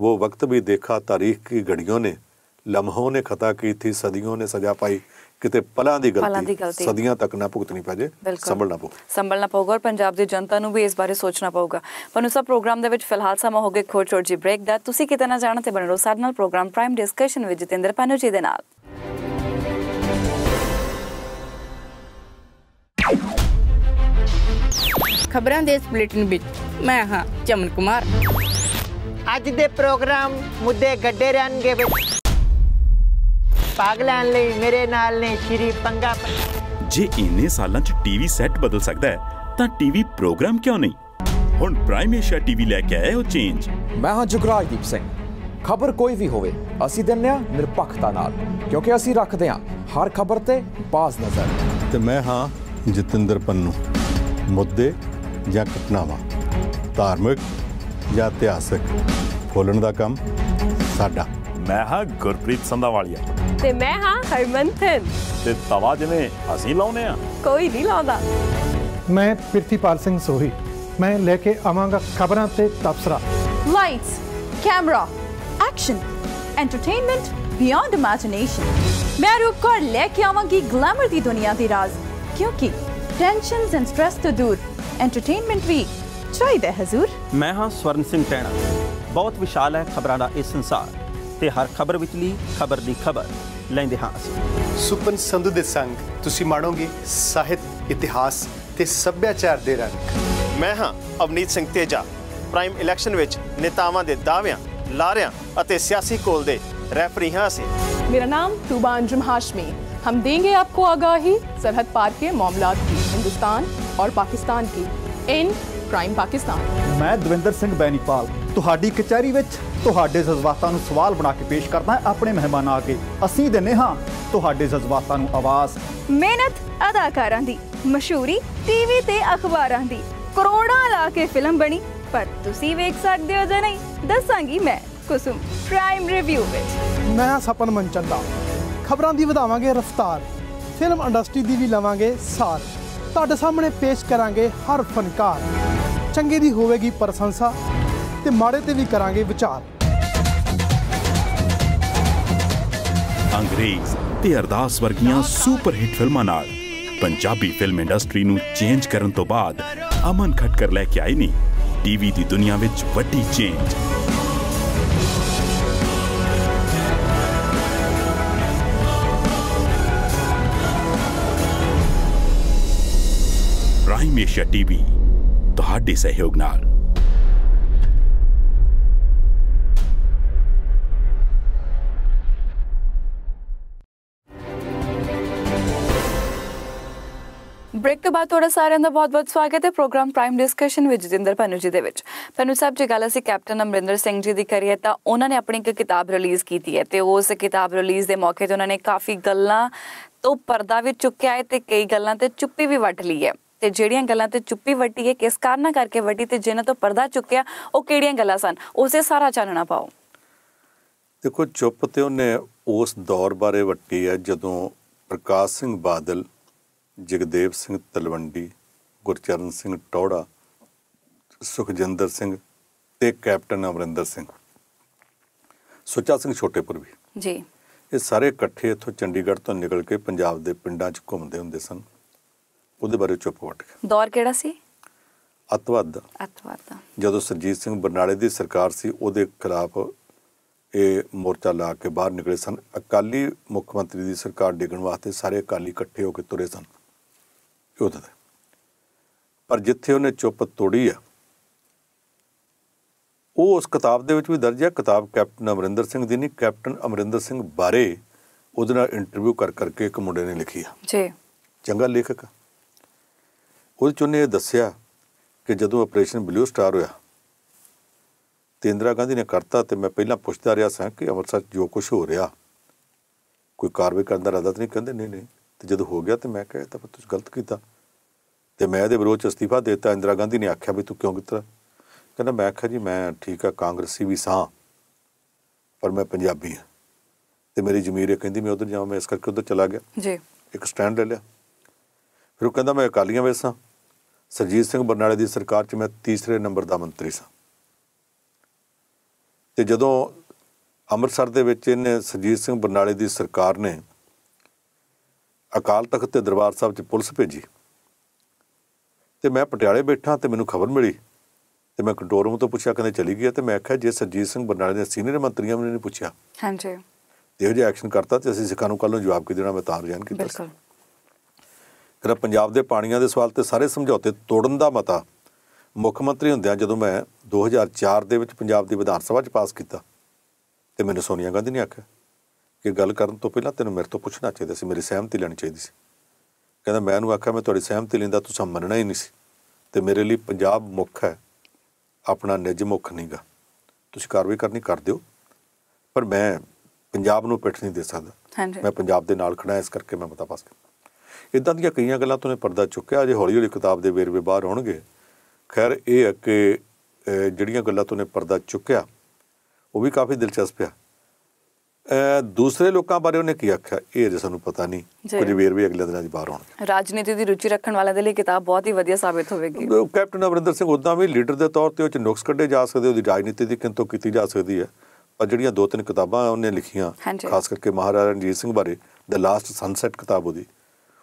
वो वक्त भी देखा तारीख की घड़ियों ने ਲਮਹੋਂ ਨੇ ਖਤਾ ਕੀਤੀ ਸਦੀਆਂ ਨੇ ਸਜ਼ਾ ਪਾਈ ਕਿਤੇ ਪਲਾਂ ਦੀ ਗਲਤੀ ਸਦੀਆਂ ਤੱਕ ਨਾ ਭੁਗਤਣੀ ਪੈ ਜੇ ਸੰਭਲਣਾ ਪਊ ਸੰਭਲਣਾ ਪਊਗਾ ਔਰ ਪੰਜਾਬ ਦੀ ਜਨਤਾ ਨੂੰ ਵੀ ਇਸ ਬਾਰੇ ਸੋਚਣਾ ਪਊਗਾ ਪਰ ਉਸ ਪ੍ਰੋਗਰਾਮ ਦੇ ਵਿੱਚ ਫਿਲਹਾਲ ਸਮਾਂ ਹੋ ਗਿਆ ਖੋਰ ਛੋੜ ਜੀ ਬ੍ਰੇਕ ਦਾ ਤੁਸੀਂ ਕਿਤੇ ਨਾ ਜਾਣਾ ਤੇ ਬਣੇ ਰਹੋ ਸਾਡੇ ਨਾਲ ਪ੍ਰੋਗਰਾਮ ਪ੍ਰਾਈਮ ਡਿਸਕਸ਼ਨ ਵਿੱਚ ਜਤਿੰਦਰ ਪਨੂ ਜੀ ਦੇ ਨਾਲ ਖਬਰਾਂ ਦੇ ਇਸ ਬੁਲੇਟਿਨ ਵਿੱਚ ਮੈਂ ਹਾਂ ਚਮਨ ਕੁਮਾਰ ਅੱਜ ਦੇ ਪ੍ਰੋਗਰਾਮ ਮੁੱਦੇ ਗੱਡੇ ਰਹਿਣਗੇ ਵਿੱਚ ਪਾਗਲਾਂ ਲਈ ਮੇਰੇ ਨਾਲ ਨੇ ਸ਼੍ਰੀ ਪੰਗਾ ਜੇ ਇੰਨੇ ਸਾਲਾਂ 'ਚ ਟੀਵੀ ਸੈੱਟ ਬਦਲ ਸਕਦਾ ਤਾਂ ਟੀਵੀ ਪ੍ਰੋਗਰਾਮ ਕਿਉਂ ਨਹੀਂ ਹੁਣ ਪ੍ਰਾਈਮ ਏਸ਼ੀਆ ਟੀਵੀ ਲੈ ਕੇ ਆਇਆ ਉਹ ਚੇਂਜ ਮੈਂ ਹਾਂ ਜੁਗਰਾਜਦੀਪ ਸਿੰਘ ਖਬਰ ਕੋਈ ਵੀ ਹੋਵੇ ਅਸੀਂ ਦਿੰਨੇ ਆ ਨਿਰਪੱਖਤਾ ਨਾਲ ਕਿਉਂਕਿ ਅਸੀਂ ਰੱਖਦੇ ਆ ਹਰ ਖਬਰ ਤੇ ਬਾਜ਼ ਨਜ਼ਰ ਤੇ ਮੈਂ ਹਾਂ ਜਤਿੰਦਰ ਪੰਨੂ ਮੁੱਦੇ ਜਾਂ ਘਟਨਾਵਾਂ ਧਾਰਮਿਕ ਜਾਂ ਇਤਿਹਾਸਕ ਖੋਲਣ ਦਾ ਕੰਮ ਸਾਡਾ ਮੈਂ ਹਾਂ ਗੁਰਪ੍ਰੀਤ ਸੰਧਾਵਾਲੀਆ ਤੇ ਮੈਂ ਹਾਂ ਹਰਮਨਥਨ ਤੇ ਤਵਾ ਜਿਵੇਂ ਅਸੀਂ ਲਾਉਨੇ ਆ ਕੋਈ ਨਹੀਂ ਲਾਉਂਦਾ ਮੈਂ ਪ੍ਰਿਥੀਪਾਲ ਸਿੰਘ ਸੋਹੀ ਮੈਂ ਲੈ ਕੇ ਆਵਾਂਗਾ ਖਬਰਾਂ ਤੇ ਤਬਸਰਾ lights camera action entertainment beyond imagination ਮੈਂ ਕੋ ਲੈ ਕੇ ਆਵਾਂਗੀ ਗਲੈਮਰ ਦੀ ਦੁਨੀਆ ਦੇ ਰਾਜ਼ ਕਿਉਂਕਿ ਟੈਨਸ਼ਨਸ ਐਂਡ ਸਟ੍ਰੈਸ ਤੋਂ ਦੂਰ ਐਂਟਰਟੇਨਮੈਂਟ ਵੀ ਚਾਹੀਦਾ ਹਜ਼ੂਰ ਮੈਂ ਹਾਂ ਸਵਰਨ ਸਿੰਘ ਟੈਣਾ ਬਹੁਤ ਵਿਸ਼ਾਲ ਹੈ ਖਬਰਾਂ ਦਾ ਇਹ ਸੰਸਾਰ ਤੇ ਹਰ ਖਬਰ ਵਿਚਲੀ ਖਬਰ ਦੀ ਖਬਰ ਲੈਂਦੇ ਹਾਂ ਅਸੀਂ ਸੁਪਨ ਸੰਧੂ ਦੇ ਸੰਗ ਤੁਸੀਂ ਮਾਣੋਗੇ ਸਾਹਿਤ ਇਤਿਹਾਸ ਤੇ ਸੱਭਿਆਚਾਰ ਦੇ ਰੰਗ ਮੈਂ ਹਾਂ ਅਵਨੀਤ ਸਿੰਘ ਤੇਜਾ ਪ੍ਰਾਈਮ ਇਲੈਕਸ਼ਨ ਵਿੱਚ ਨੇਤਾਵਾਂ ਦੇ ਦਾਅਵਿਆਂ ਲਾਰਿਆਂ ਅਤੇ ਸਿਆਸੀ ਕੋਲ ਦੇ ਰੈਫਰੀ ਹਾਂ ਅਸੀਂ ਮੇਰਾ ਨਾਮ ਤੂਬਾ ਅੰਜਮ ਹਾਸ਼ਮੀ ਹਮ ਦੇਂਗੇ ਆਪਕੋ ਆਗਾਹੀ ਸਰਹੱਦ ਪਾਰ ਕੇ ਮਾਮਲਾਤ ਦੀ ਹਿੰਦੁਸਤਾਨ ਔਰ ਪਾਕਿਸਤਾਨ ਕੀ ਇਨ ਪ੍ਰਾਈਮ ਪਾਕਿਸਤਾਨ ਮੈਂ ਦਵਿੰਦਰ ਸਿੰਘ ਬੈਨੀਪਾਲ ਤੁਹਾਡੀ ਕਚਹਿਰੀ ਵਿੱਚ ਤੁਹਾਡੇ ਜਜ਼ਬਾਤਾਂ ਨੂੰ ਸਵਾਲ ਬਣਾ ਕੇ ਪੇਸ਼ ਕਰਦਾ ਹਾਂ ਆਪਣੇ ਮਹਿਮਾਨਾਂ ਅੱਗੇ ਅਸੀਂ ਦਿੰਨੇ ਹਾਂ ਤੁਹਾਡੇ ਜਜ਼ਬਾਤਾਂ ਨੂੰ ਆਵਾਜ਼ ਮਿਹਨਤ ਅਦਾਕਾਰਾਂ ਦੀ ਮਸ਼ਹੂਰੀ ਟੀਵੀ ਤੇ ਅਖਬਾਰਾਂ ਦੀ ਕਰੋੜਾਂ ਲਾ ਕੇ ਫਿਲਮ ਬਣੀ ਪਰ ਤੁਸੀਂ ਵੇਖ ਸਕਦੇ ਹੋ ਜਾਂ ਨਹੀਂ ਦੱਸਾਂਗੀ ਮੈਂ ਕੁਸਮ ਪ੍ਰਾਈਮ ਰਿਵਿਊ ਵਿੱਚ ਮੈਂ ਸਪਨ ਮੰਚਨ ਦਾ ਖਬਰਾਂ ਦੀ ਵਧਾਵਾਂਗੇ ਰਫਤਾਰ ਫਿਲਮ ਇੰਡਸਟਰੀ ਦੀ ਵੀ ਲਵਾਂਗੇ ਸਾਰ ਤੁਹਾਡੇ ਸਾਹਮਣੇ ਪੇਸ਼ ਕਰਾਂਗੇ ਹਰ ਫਨਕਾਰ ਚੰਗੇ ਦੀ ਹੋਵੇਗੀ ਪ੍ਰਸ਼ੰਸਾ ਤੇ ਮਾੜੇ ਤੇ ਵੀ ਕਰਾਂਗੇ ਵਿਚਾਰ ਅੰਗਰੇਜ਼ ਤੇ ਅਰਦਾਸ ਵਰਗੀਆਂ ਸੁਪਰ ਹਿੱਟ ਫਿਲਮਾਂ ਨਾਲ ਪੰਜਾਬੀ ਫਿਲਮ ਇੰਡਸਟਰੀ ਨੂੰ ਚੇਂਜ ਕਰਨ ਤੋਂ ਬਾਅਦ ਅਮਨ ਖਟਕਰ ਲੈ ਕੇ ਆਈ ਨਹੀਂ ਟੀਵੀ ਦੀ ਦੁਨੀਆ ਵਿੱਚ ਵੱਡੀ ਚੇਂਜ ਪ੍ਰਾਈਮ ਟੀਵੀ ਤੁਹਾਡੇ ਸਹਿਯੋਗ ਨਾਲ ਬ੍ਰੇਕ ਤੋਂ ਬਾਅਦ ਤੁਹਾਡਾ ਸਾਰਿਆਂ ਦਾ ਬਹੁਤ-ਬਹੁਤ ਸਵਾਗਤ ਹੈ ਪ੍ਰੋਗਰਾਮ ਪ੍ਰਾਈਮ ਡਿਸਕਸ਼ਨ ਵਿੱਚ ਜਿੰਦਰ ਪਨੂ ਜੀ ਦੇ ਵਿੱਚ ਪਨੂ ਸਾਹਿਬ ਜੀ ਗੱਲ ਅਸੀਂ ਕੈਪਟਨ ਅਮਰਿੰਦਰ ਸਿੰਘ ਜੀ ਦੀ ਕਰੀਏ ਤਾਂ ਉਹਨਾਂ ਨੇ ਆਪਣੀ ਇੱਕ ਕਿਤਾਬ ਰਿਲੀਜ਼ ਕੀਤੀ ਹੈ ਤੇ ਉਸ ਕਿਤਾਬ ਰਿਲੀਜ਼ ਦੇ ਮੌਕੇ ਤੇ ਉਹਨਾਂ ਨੇ ਕਾਫੀ ਗੱਲਾਂ ਤੋਂ ਪਰਦਾ ਵੀ ਚੁੱਕਿਆ ਹੈ ਤੇ ਕਈ ਗੱਲਾਂ ਤੇ ਚੁੱਪੀ ਵੀ ਵੱਟ ਲਈ ਹੈ ਤੇ ਜਿਹੜੀਆਂ ਗੱਲਾਂ ਤੇ ਚੁੱਪੀ ਵੱਟੀ ਹੈ ਕਿਸ ਕਾਰਨਾ ਕਰਕੇ ਵੱਟੀ ਤੇ ਜਿਨ੍ਹਾਂ ਤੋਂ ਪਰਦਾ ਚੁੱਕਿਆ ਉਹ ਕਿਹੜੀਆਂ ਗੱਲਾਂ ਸਨ ਉਸੇ ਸਾਰਾ ਚਾਨਣਾ ਪਾਓ ਦੇਖੋ ਚੁੱਪ ਤੇ ਉਹਨੇ ਉਸ ਦੌਰ ਬਾਰੇ ਵੱਟੀ ਹੈ ਜਦੋਂ ਪ੍ਰਕਾਸ਼ ਸਿੰਘ ਬਾਦਲ ਜਗਦੇਵ ਸਿੰਘ ਤਲਵੰਡੀ ਗੁਰਚਰਨ ਸਿੰਘ ਟੋੜਾ ਸੁਖਜਿੰਦਰ ਸਿੰਘ ਤੇ ਕੈਪਟਨ ਅਮਰਿੰਦਰ ਸਿੰਘ ਸੁੱਚਾ ਸਿੰਘ ਛੋਟੇਪੁਰ ਵੀ ਜੀ ਇਹ ਸਾਰੇ ਇਕੱਠੇ ਇੱਥੋਂ ਚੰਡੀਗੜ੍ਹ ਤੋਂ ਨਿਕਲ ਕੇ ਪੰਜਾਬ ਦੇ ਪਿੰਡਾਂ 'ਚ ਘੁੰਮਦੇ ਹੁੰਦੇ ਸਨ ਉਹਦੇ ਬਾਰੇ ਚੁੱਪ ਵੱਟ ਗਿਆ ਦੌਰ ਕਿਹੜਾ ਸੀ ਅਤਵਾਦ ਦਾ ਅਤਵਾਦ ਦਾ ਜਦੋਂ ਸਰਜੀਤ ਸਿੰਘ ਬਰਨਾਲੇ ਦੀ ਸਰਕਾਰ ਸੀ ਉਹਦੇ ਖਿਲਾਫ ਇਹ ਮੋਰਚਾ ਲਾ ਕੇ ਬਾਹਰ ਨਿਕਲੇ ਸਨ ਅਕਾਲੀ ਮੁੱਖ ਮੰਤਰੀ ਦੀ ਸਰਕਾਰ ਡਿੱਗਣ ਵਾਸਤੇ ਸਾਰੇ ਅਕਾਲੀ ਇਕੱਠੇ ਹੋ ਕੇ ਤੁਰੇ ਸਨ ਉਹਦਾ ਪਰ ਜਿੱਥੇ ਉਹਨੇ ਚੁੱਪ ਤੋੜੀ ਆ ਉਹ ਉਸ ਕਿਤਾਬ ਦੇ ਵਿੱਚ ਵੀ ਦਰਜ ਹੈ ਕਿਤਾਬ ਕੈਪਟਨ ਅਮਰਿੰਦਰ ਸਿੰਘ ਦੀ ਨਹੀਂ ਕੈਪਟਨ ਅਮਰਿੰਦਰ ਸਿੰਘ ਬਾਰੇ ਉਹਦੇ ਨਾਲ ਇੰਟਰਵਿਊ ਕਰ ਕਰਕੇ ਇੱਕ ਮੁੰਡੇ ਨੇ ਲਿਖੀ ਆ ਜੀ ਚੰਗਾ ਲੇਖਕ ਆ ਉਹਦੇ ਚ ਉਹਨੇ ਇਹ ਦੱਸਿਆ ਕਿ ਜਦੋਂ ਆਪਰੇਸ਼ਨ ਬਲੂ ਸਟਾਰ ਹੋਇਆ ਤੇਂਦਰਾ ਗਾਂਧੀ ਨੇ ਕਰਤਾ ਤੇ ਮੈਂ ਪਹਿਲਾਂ ਪੁੱਛਦਾ ਰਿਹਾ ਸਾਂ ਕਿ ਅੰਮ੍ਰਿਤਸਰ ਜੋ ਕੁਝ ਹੋ ਰਿਹਾ ਕੋਈ ਕਾਰਵਾਈ ਕਰਨ ਦਾ ਇਰਾਦਾ ਨਹੀਂ ਕਹਿੰਦੇ ਨਹੀਂ ਨਹੀਂ ਤੇ ਜਦੋਂ ਹੋ ਗਿਆ ਤੇ ਮੈਂ ਕਿਹਾ ਤਾਂ ਤੁਸੀਂ ਗਲਤ ਕੀਤਾ ਤੇ ਮੈਂ ਇਹਦੇ ਵਿਰੋਧ ਚ ਅਸਤੀਫਾ ਦਿੱਤਾ ਇੰਦਰਾ ਗਾਂਧੀ ਨੇ ਆਖਿਆ ਵੀ ਤੂੰ ਕਿਉਂ ਕੀਤਾ ਕਹਿੰਦਾ ਮੈਂ ਆਖਿਆ ਜੀ ਮੈਂ ਠੀਕ ਆ ਕਾਂਗਰਸੀ ਵੀ ਸਾਂ ਪਰ ਮੈਂ ਪੰਜਾਬੀ ਹਾਂ ਤੇ ਮੇਰੀ ਜ਼ਮੀਰ ਇਹ ਕਹਿੰਦੀ ਮੈਂ ਉਧਰ ਜਾਵਾਂ ਮੈਂ ਇਸ ਕਰਕੇ ਉਧਰ ਚਲਾ ਗਿਆ ਜੀ ਇੱਕ ਸਟੈਂਡ ਲੈ ਲਿਆ ਫਿਰ ਉਹ ਕਹਿੰਦਾ ਮੈਂ ਅਕਾਲੀਆਂ ਵਿੱਚ ਸਾਂ ਸਰਜੀਤ ਸਿੰਘ ਬਰਨਾਲੇ ਦੀ ਸਰਕਾਰ 'ਚ ਮੈਂ ਤੀਸਰੇ ਨੰਬਰ ਦਾ ਮੰਤਰੀ ਸਾਂ ਤੇ ਜਦੋਂ ਅੰਮ੍ਰਿਤਸਰ ਦੇ ਵਿੱਚ ਇਹਨੇ ਸਰਜੀਤ ਸਿੰਘ ਬਰਨਾਲੇ ਦੀ ਸਰਕਾਰ ਨੇ ਅਕਾਲ ਤਖਤ ਤੇ ਦਰਬਾਰ ਸਾਹਿਬ 'ਚ ਪੁਲਿਸ ਭੇਜੀ ਤੇ ਮੈਂ ਪਟਿਆਲੇ ਬੈਠਾ ਤੇ ਮੈਨੂੰ ਖਬਰ ਮਿਲੀ ਤੇ ਮੈਂ ਕੰਟਰੋਲ ਰੂਮ ਤੋਂ ਪੁੱਛਿਆ ਕਹਿੰਦੇ ਚਲੀ ਗਈ ਤੇ ਮੈਂ ਆਖਿਆ ਜੇ ਸਰਜੀਤ ਸਿੰਘ ਬਰਨਾਲੇ ਦੇ ਸੀਨੀਅਰ ਮੰਤਰੀਆਂ ਨੇ ਪੁੱਛਿਆ ਹਾਂਜੀ ਇਹੋ ਜਿਹਾ ਐਕਸ਼ਨ ਕਰਤਾ ਤੇ ਅਸੀਂ ਸਿੱਖਾਂ ਨੂੰ ਕੱਲ ਨੂੰ ਜਵਾਬ ਕੀ ਦੇਣਾ ਮੈਂ ਤਾਂ ਰਜਾਨ ਕੀਤਾ ਬਿਲਕੁਲ ਜਿਹੜਾ ਪੰਜਾਬ ਦੇ ਪਾਣੀਆਂ ਦੇ ਸਵਾਲ ਤੇ ਸਾਰੇ ਸਮਝੌਤੇ ਤੋੜਨ ਦਾ ਮਤਾ ਮੁੱਖ ਮੰਤਰੀ ਹੁੰਦਿਆਂ ਜਦੋਂ ਮੈਂ 2004 ਦੇ ਵਿੱਚ ਪੰਜਾਬ ਦੀ ਵਿਧਾਨ ਸਭਾ 'ਚ ਪਾਸ ਕੀਤਾ ਤੇ ਮੈਨੂੰ ਸੋਨੀਆ ਗਾਂਧੀ ਨੇ ਆਖਿਆ ਕਿ ਗੱਲ ਕਰਨ ਤੋਂ ਪਹਿਲਾਂ ਤੈਨੂੰ ਮੇਰੇ ਤੋਂ ਪੁੱਛਣਾ ਚਾਹੀਦਾ ਸੀ ਮੇਰੀ ਸਹਿਮਤੀ ਲੈਣੀ ਚਾਹੀਦੀ ਸੀ ਕਹਿੰਦਾ ਮੈਂ ਉਹਨੂੰ ਆਖਿਆ ਮੈਂ ਤੁਹਾਡੀ ਸਹਿਮਤੀ ਲੈਂਦਾ ਤੁਸੀਂ ਮੰਨਣਾ ਹੀ ਨਹੀਂ ਸੀ ਤੇ ਮੇਰੇ ਲਈ ਪੰਜਾਬ ਮੁੱਖ ਹੈ ਆਪਣਾ ਨਿੱਜ ਮੁੱਖ ਨਹੀਂਗਾ ਤੁਸੀਂ ਕਾਰਵਾਈ ਕਰਨੀ ਕਰ ਦਿਓ ਪਰ ਮੈਂ ਪੰਜਾਬ ਨੂੰ ਪਿੱਠ ਨਹੀਂ ਦੇ ਸਕਦਾ ਮੈਂ ਪੰਜਾਬ ਦੇ ਨਾਲ ਖੜਾ ਇਸ ਕਰਕੇ ਮੈਂ ਮਤਾ ਪਾਸ ਕਰ ਇਦਾਂ ਦੀਆਂ ਕਈਆਂ ਗੱਲਾਂ ਤੋਂ ਨੇ ਪਰਦਾ ਚੁੱਕਿਆ ਅਜੇ ਹੌਲੀ ਹੌਲੀ ਕਿਤਾਬ ਦੇ ਵੇਰਵੇ ਬਾਹਰ ਹੋਣਗੇ ਖੈਰ ਇਹ ਹੈ ਕਿ ਜਿਹੜੀਆਂ ਗੱਲਾਂ ਤੋਂ ਨੇ ਪਰਦਾ ਚੁੱਕਿਆ ਉਹ ਵੀ ਕਾਫੀ ਦਿਲਚਸਪ ਆ ਦੂਸਰੇ ਲੋਕਾਂ ਬਾਰੇ ਉਹਨੇ ਕੀ ਆਖਿਆ ਇਹ ਜੇ ਸਾਨੂੰ ਪਤਾ ਨਹੀਂ ਕੁਝ ਵੇਰ ਵੀ ਅਗਲੇ ਦਿਨਾਂ 'ਚ ਬਾਹਰ ਹੋਣਗੇ ਰਾਜਨੀਤੀ ਦੀ ਰੁਚੀ ਰੱਖਣ ਵਾਲਿਆਂ ਦੇ ਲਈ ਕਿਤਾਬ ਬਹੁਤ ਹੀ ਵਧੀਆ ਸਾਬਿਤ ਹੋਵੇਗੀ ਕੈਪਟਨ ਅਮਰਿੰਦਰ ਸਿੰਘ ਉਦਾਂ ਵੀ ਲੀਡਰ ਦੇ ਤੌਰ ਤੇ ਉਹ 'ਚ ਨੁਕਸ ਕੱਢੇ ਜਾ ਸਕਦੇ ਉਹਦੀ ਰਾਜਨੀਤੀ ਦੀ ਕਿੰਤੋਂ ਕੀਤੀ ਜਾ ਸਕਦੀ ਹੈ ਪਰ ਜਿਹੜੀਆਂ ਦੋ ਤਿੰਨ ਕਿਤਾਬਾਂ ਉਹਨੇ ਲਿਖੀਆਂ ਖਾਸ ਕਰਕੇ ਮਹਾਰਾਜਾ ਰਣਜੀਤ ਸਿੰਘ ਬਾਰੇ ਦ ਲਾਸਟ ਸਨਸੈਟ ਕਿਤਾਬ ਉਹਦੀ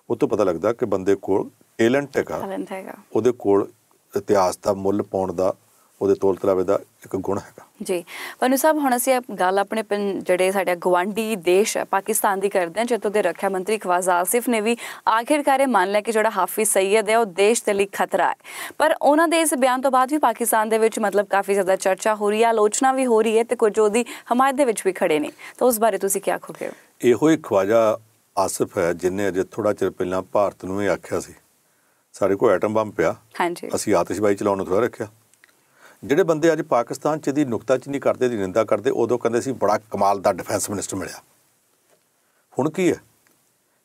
ਉਹ ਤੋਂ ਪਤਾ ਲੱਗਦਾ ਕਿ ਬੰਦੇ ਕੋਲ ਟੈਲੈਂਟ ਹੈਗਾ ਟੈਲੈਂਟ ਹੈਗਾ ਉਹਦੇ ਕੋਲ ਇਤਿਹਾਸ ਦਾ ਮੁੱਲ ਪਾਉਣ ਦਾ ਉਹਦੇ ਤੋਲ ਤਲਾਵੇ ਦਾ ਇੱਕ ਗੁਣ ਹੈਗਾ ਜੀ ਪਨੂ ਸਾਹਿਬ ਹੁਣ ਅਸੀਂ ਗੱਲ ਆਪਣੇ ਜਿਹੜੇ ਸਾਡੇ ਗਵਾਂਡੀ ਦੇਸ਼ ਹੈ ਪਾਕਿਸਤਾਨ ਦੀ ਕਰਦੇ ਹਾਂ ਜਿੱਥੋਂ ਦੇ ਰੱਖਿਆ ਮੰਤਰੀ ਖਵਾਜ਼ਾ ਆਸਿਫ ਨੇ ਵੀ ਆਖਿਰਕਾਰ ਇਹ ਮੰਨ ਲਿਆ ਕਿ ਜਿਹੜਾ ਹਾਫਿਜ਼ ਸਈਦ ਹੈ ਉਹ ਦੇਸ਼ ਦੇ ਲਈ ਖਤਰਾ ਹੈ ਪਰ ਉਹਨਾਂ ਦੇ ਇਸ ਬਿਆਨ ਤੋਂ ਬਾਅਦ ਵੀ ਪਾਕਿਸਤਾਨ ਦੇ ਵਿੱਚ ਮਤਲਬ ਕਾਫੀ ਜ਼ਿਆਦਾ ਚਰਚਾ ਹੋ ਰਹੀ ਹੈ ਆਲੋਚਨਾ ਵੀ ਹੋ ਰਹੀ ਹੈ ਤੇ ਕੁਝ ਉਹਦੀ ਹਮਾਇਤ ਦੇ ਵਿੱਚ ਵੀ ਖੜੇ ਨੇ ਤਾਂ ਉਸ ਬਾਰੇ ਤੁਸੀਂ ਕੀ ਆਖੋਗੇ ਇਹੋ ਹੀ ਖਵਾਜਾ ਆਸਫ ਹੈ ਜਿਨੇ ਅਜੇ ਥੋੜਾ ਚਿਰ ਪਹਿਲਾਂ ਭਾਰਤ ਨੂੰ ਇਹ ਆਖਿਆ ਸੀ ਸਾਡੇ ਕੋਲ ਐਟਮ ਬੰਬ ਪਿਆ ਹਾਂਜੀ ਅਸੀਂ ਆਤਿਸ਼ਬਾਜ਼ੀ ਚਲਾਉਣ ਨੂੰ ਥੋੜਾ ਰੱਖਿਆ ਜਿਹੜੇ ਬੰਦੇ ਅੱਜ ਪਾਕਿਸਤਾਨ 'ਚ ਦੀ ਨੁਕਤਾ ਚ ਨਹੀਂ ਕਰਦੇ ਦੀ ਨਿੰਦਾ ਕਰਦੇ ਉਦੋਂ ਕਹਿੰਦੇ ਸੀ ਬੜਾ ਕਮਾਲ ਦਾ ਡਿਫੈਂਸ ਮਿਨਿਸਟਰ ਮਿਲਿਆ ਹੁਣ ਕੀ ਹੈ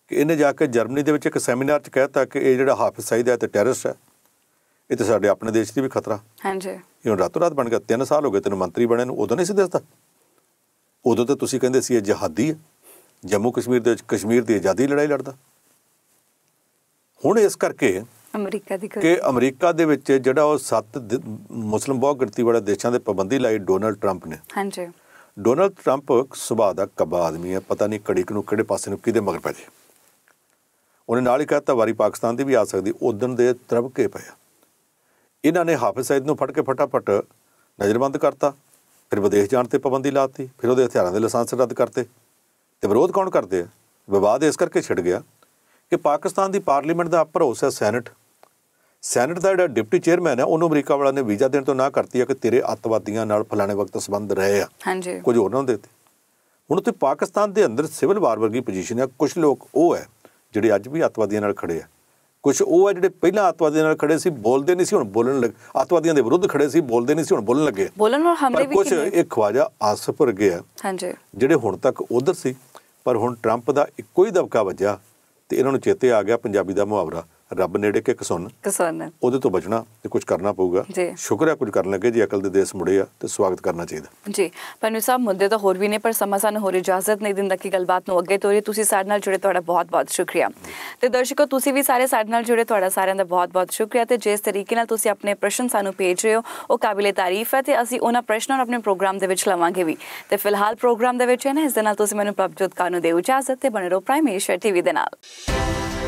ਕਿ ਇਹਨੇ ਜਾ ਕੇ ਜਰਮਨੀ ਦੇ ਵਿੱਚ ਇੱਕ ਸੈਮੀਨਾਰ 'ਚ ਕਹਿਤਾ ਕਿ ਇਹ ਜਿਹੜਾ ਹਾਫਿਜ਼ ਸਈਦ ਹੈ ਤੇ ਟੈਰਰਿਸਟ ਹੈ ਇਹ ਤੇ ਸਾਡੇ ਆਪਣੇ ਦੇਸ਼ ਦੀ ਵੀ ਖਤਰਾ ਹਾਂਜੀ ਇਹਨੂੰ ਰਾਤੋ ਰਾਤੋਂ ਰਾਤ ਬਣ ਗਿਆ 3 ਸਾਲ ਹੋ ਗਏ ਤੈਨੂੰ ਮੰਤਰੀ ਬਣੇ ਨੂੰ ਉਦੋਂ ਨਹੀਂ ਸੀ ਦੱਸਦਾ ਉਦੋਂ ਤੇ ਤੁਸੀਂ ਕਹਿੰਦੇ ਸੀ ਇਹ ਜਹਾਦੀ ਹੈ ਜੰਮੂ ਕਸ਼ਮੀਰ ਦੇ ਕਸ਼ਮੀਰ ਦੀ ਆਜ਼ਾਦੀ ਲੜਾਈ ਲੜਦਾ ਹੁਣ ਇਸ ਕਰਕੇ ਅਮਰੀਕਾ ਦੀ ਕਿ ਅਮਰੀਕਾ ਦੇ ਵਿੱਚ ਜਿਹੜਾ ਉਹ ਸੱਤ ਮੁਸਲਮ ਬਹੁ ਗਿਣਤੀ ਵਾਲੇ ਦੇਸ਼ਾਂ ਦੇ ਪਾਬੰਦੀ ਲਾਈ ਡੋਨਲਡ ਟਰੰਪ ਨੇ ਹਾਂਜੀ ਡੋਨਲਡ ਟਰੰਪ ਸੁਭਾਅ ਦਾ ਕਬਾ ਆਦਮੀ ਹੈ ਪਤਾ ਨਹੀਂ ਕੜੀ ਨੂੰ ਕਿਹੜੇ ਪਾਸੇ ਨੂੰ ਕਿਹਦੇ ਮਗਰ ਪੈ ਜੇ ਉਹਨੇ ਨਾਲ ਹੀ ਕਹਤਾ ਵਾਰੀ ਪਾਕਿਸਤਾਨ ਦੀ ਵੀ ਆ ਸਕਦੀ ਉਦੋਂ ਦੇ ਕੇ ਪਿਆ ਇਹਨਾਂ ਨੇ ਹਾਫਿਜ਼ ਸੈਦ ਨੂੰ ਫੜ ਕੇ ਫਟਾਫਟ ਨਜ਼ਰਬੰਦ ਕਰਤਾ ਫਿਰ ਵਿਦੇਸ਼ ਜਾਣ ਤੇ ਪਾਬੰਦੀ ਲਾਤੀ ਫਿਰ ਉਹਦੇ ਹਥਿਆਰਾਂ ਦੇ ਲਾਇਸੈਂਸ ਰੱਦ ਕਰਤੇ ਤੇ ਵਿਰੋਧ ਕੌਣ ਕਰਦੇ ਆ ਵਿਵਾਦ ਇਸ ਕਰਕੇ ਛਿੜ ਗਿਆ ਕਿ ਪਾਕਿਸਤਾਨ ਦੀ ਪਾਰਲੀਮੈਂਟ ਦਾ ਅਪਰ ਹਾਊਸ ਹੈ ਸੈਨੇਟ ਸੈਨੇਟ ਦਾ ਜਿਹੜਾ ਡਿਪਟੀ ਚੇਅਰਮੈਨ ਹੈ ਉਹਨੂੰ ਅਮਰੀਕਾ ਵਾਲਿਆਂ ਨੇ ਵੀਜ਼ਾ ਦੇਣ ਤੋਂ ਨਾ ਕਰਤੀ ਹੈ ਕਿ ਤੇਰੇ ਅੱਤਵਾਦੀਆਂ ਨਾਲ ਫਲਾਣੇ ਵਕਤ ਸੰਬੰਧ ਰਹੇ ਆ ਹਾਂਜੀ ਕੁਝ ਉਹਨਾਂ ਦੇ ਤੇ ਹੁਣ ਤੇ ਪਾਕਿਸਤਾਨ ਦੇ ਅੰਦਰ ਸਿਵਲ ਵਾਰ ਵਰਗੀ ਪੋਜੀਸ਼ਨ ਹੈ ਕੁਝ ਲੋਕ ਉਹ ਹੈ ਜਿਹੜੇ ਅੱਜ ਵੀ ਅੱਤਵਾਦੀਆਂ ਨਾਲ ਖੜੇ ਆ ਕੁਝ ਉਹ ਹੈ ਜਿਹੜੇ ਪਹਿਲਾਂ ਅੱਤਵਾਦੀਆਂ ਨਾਲ ਖੜੇ ਸੀ ਬੋਲਦੇ ਨਹੀਂ ਸੀ ਹੁਣ ਬੋਲਣ ਲੱਗ ਅੱਤਵਾਦੀਆਂ ਦੇ ਵਿਰੁੱਧ ਖੜੇ ਸੀ ਬੋਲਦੇ ਨਹੀਂ ਸੀ ਹੁਣ ਬੋਲਣ ਲੱਗੇ ਬੋਲਣ ਨਾਲ ਹਮਲੇ ਵੀ ਕੁਝ ਇੱਕ ਖਵਾਜਾ ਆਸਫ ਗਿਆ ਆ ਹਾਂਜੀ ਜਿਹੜੇ ਹੁਣ ਤੱਕ ਉਧਰ ਸੀ ਪਰ ਹੁਣ ਟਰੰਪ ਦਾ ਇੱਕੋ ਹੀ ਦਬਕਾ ਵੱਜਿਆ ਤੇ ਇਹਨਾਂ ਨੂੰ ਚੇਤੇ ਆ ਗਿਆ ਪੰਜਾਬੀ ਦਾ ਮੁਹਾਵਰਾ ਰੱਬ ਨੇੜੇ ਕਿ ਕਸੁੰਨ ਕਸੁੰਨ ਉਹਦੇ ਤੋਂ ਬਚਣਾ ਤੇ ਕੁਝ ਕਰਨਾ ਪਊਗਾ ਸ਼ੁਕਰ ਹੈ ਕੁਝ ਕਰਨ ਲੱਗੇ ਜੀ ਅਕਲ ਦੇ ਦੇਸ ਮੁੜੇ ਆ ਤੇ ਸਵਾਗਤ ਕਰਨਾ ਚਾਹੀਦਾ ਜੀ ਪਨੂ ਸਾਹਿਬ ਮੁੱਦੇ ਤਾਂ ਹੋਰ ਵੀ ਨੇ ਪਰ ਸਮਾਂ ਸਾਨੂੰ ਹੋਰ ਇਜਾਜ਼ਤ ਨਹੀਂ ਦਿੰਦਾ ਕਿ ਗੱਲਬਾਤ ਨੂੰ ਅੱਗੇ ਤੋਰੀ ਤੁਸੀਂ ਸਾਡੇ ਨਾਲ ਜੁੜੇ ਤੁਹਾਡਾ ਬਹੁਤ-ਬਹੁਤ ਸ਼ੁਕਰੀਆ ਤੇ ਦਰਸ਼ਕੋ ਤੁਸੀਂ ਵੀ ਸਾਰੇ ਸਾਡੇ ਨਾਲ ਜੁੜੇ ਤੁਹਾਡਾ ਸਾਰਿਆਂ ਦਾ ਬਹੁਤ-ਬਹੁਤ ਸ਼ੁਕਰੀਆ ਤੇ ਜਿਸ ਤਰੀਕੇ ਨਾਲ ਤੁਸੀਂ ਆਪਣੇ ਪ੍ਰਸ਼ਨ ਸਾਨੂੰ ਭੇਜ ਰਹੇ ਹੋ ਉਹ ਕਾਬਿਲੇ ਤਾਰੀਫ ਹੈ ਤੇ ਅਸੀਂ ਉਹਨਾਂ ਪ੍ਰਸ਼ਨਾਂ ਨੂੰ ਆਪਣੇ ਪ੍ਰੋਗਰਾਮ ਦੇ ਵਿੱਚ ਲਵਾਂਗੇ ਵੀ ਤੇ ਫਿਲਹਾਲ ਪ੍ਰੋਗਰਾਮ ਦੇ ਵਿੱਚ ਹੈ ਨਾ ਇਸ ਦੇ ਨਾਲ ਤੁਸੀਂ ਮੈਨੂੰ ਪ੍ਰਭਜੋਤ ਕਾਨੂੰ ਦੇ ਇਜਾਜ਼ਤ ਤੇ ਬਣੇ ਰਹੋ ਪ੍ਰਾਈਮੇਸ਼ਰ ਟੀਵੀ ਦੇ ਨਾਲ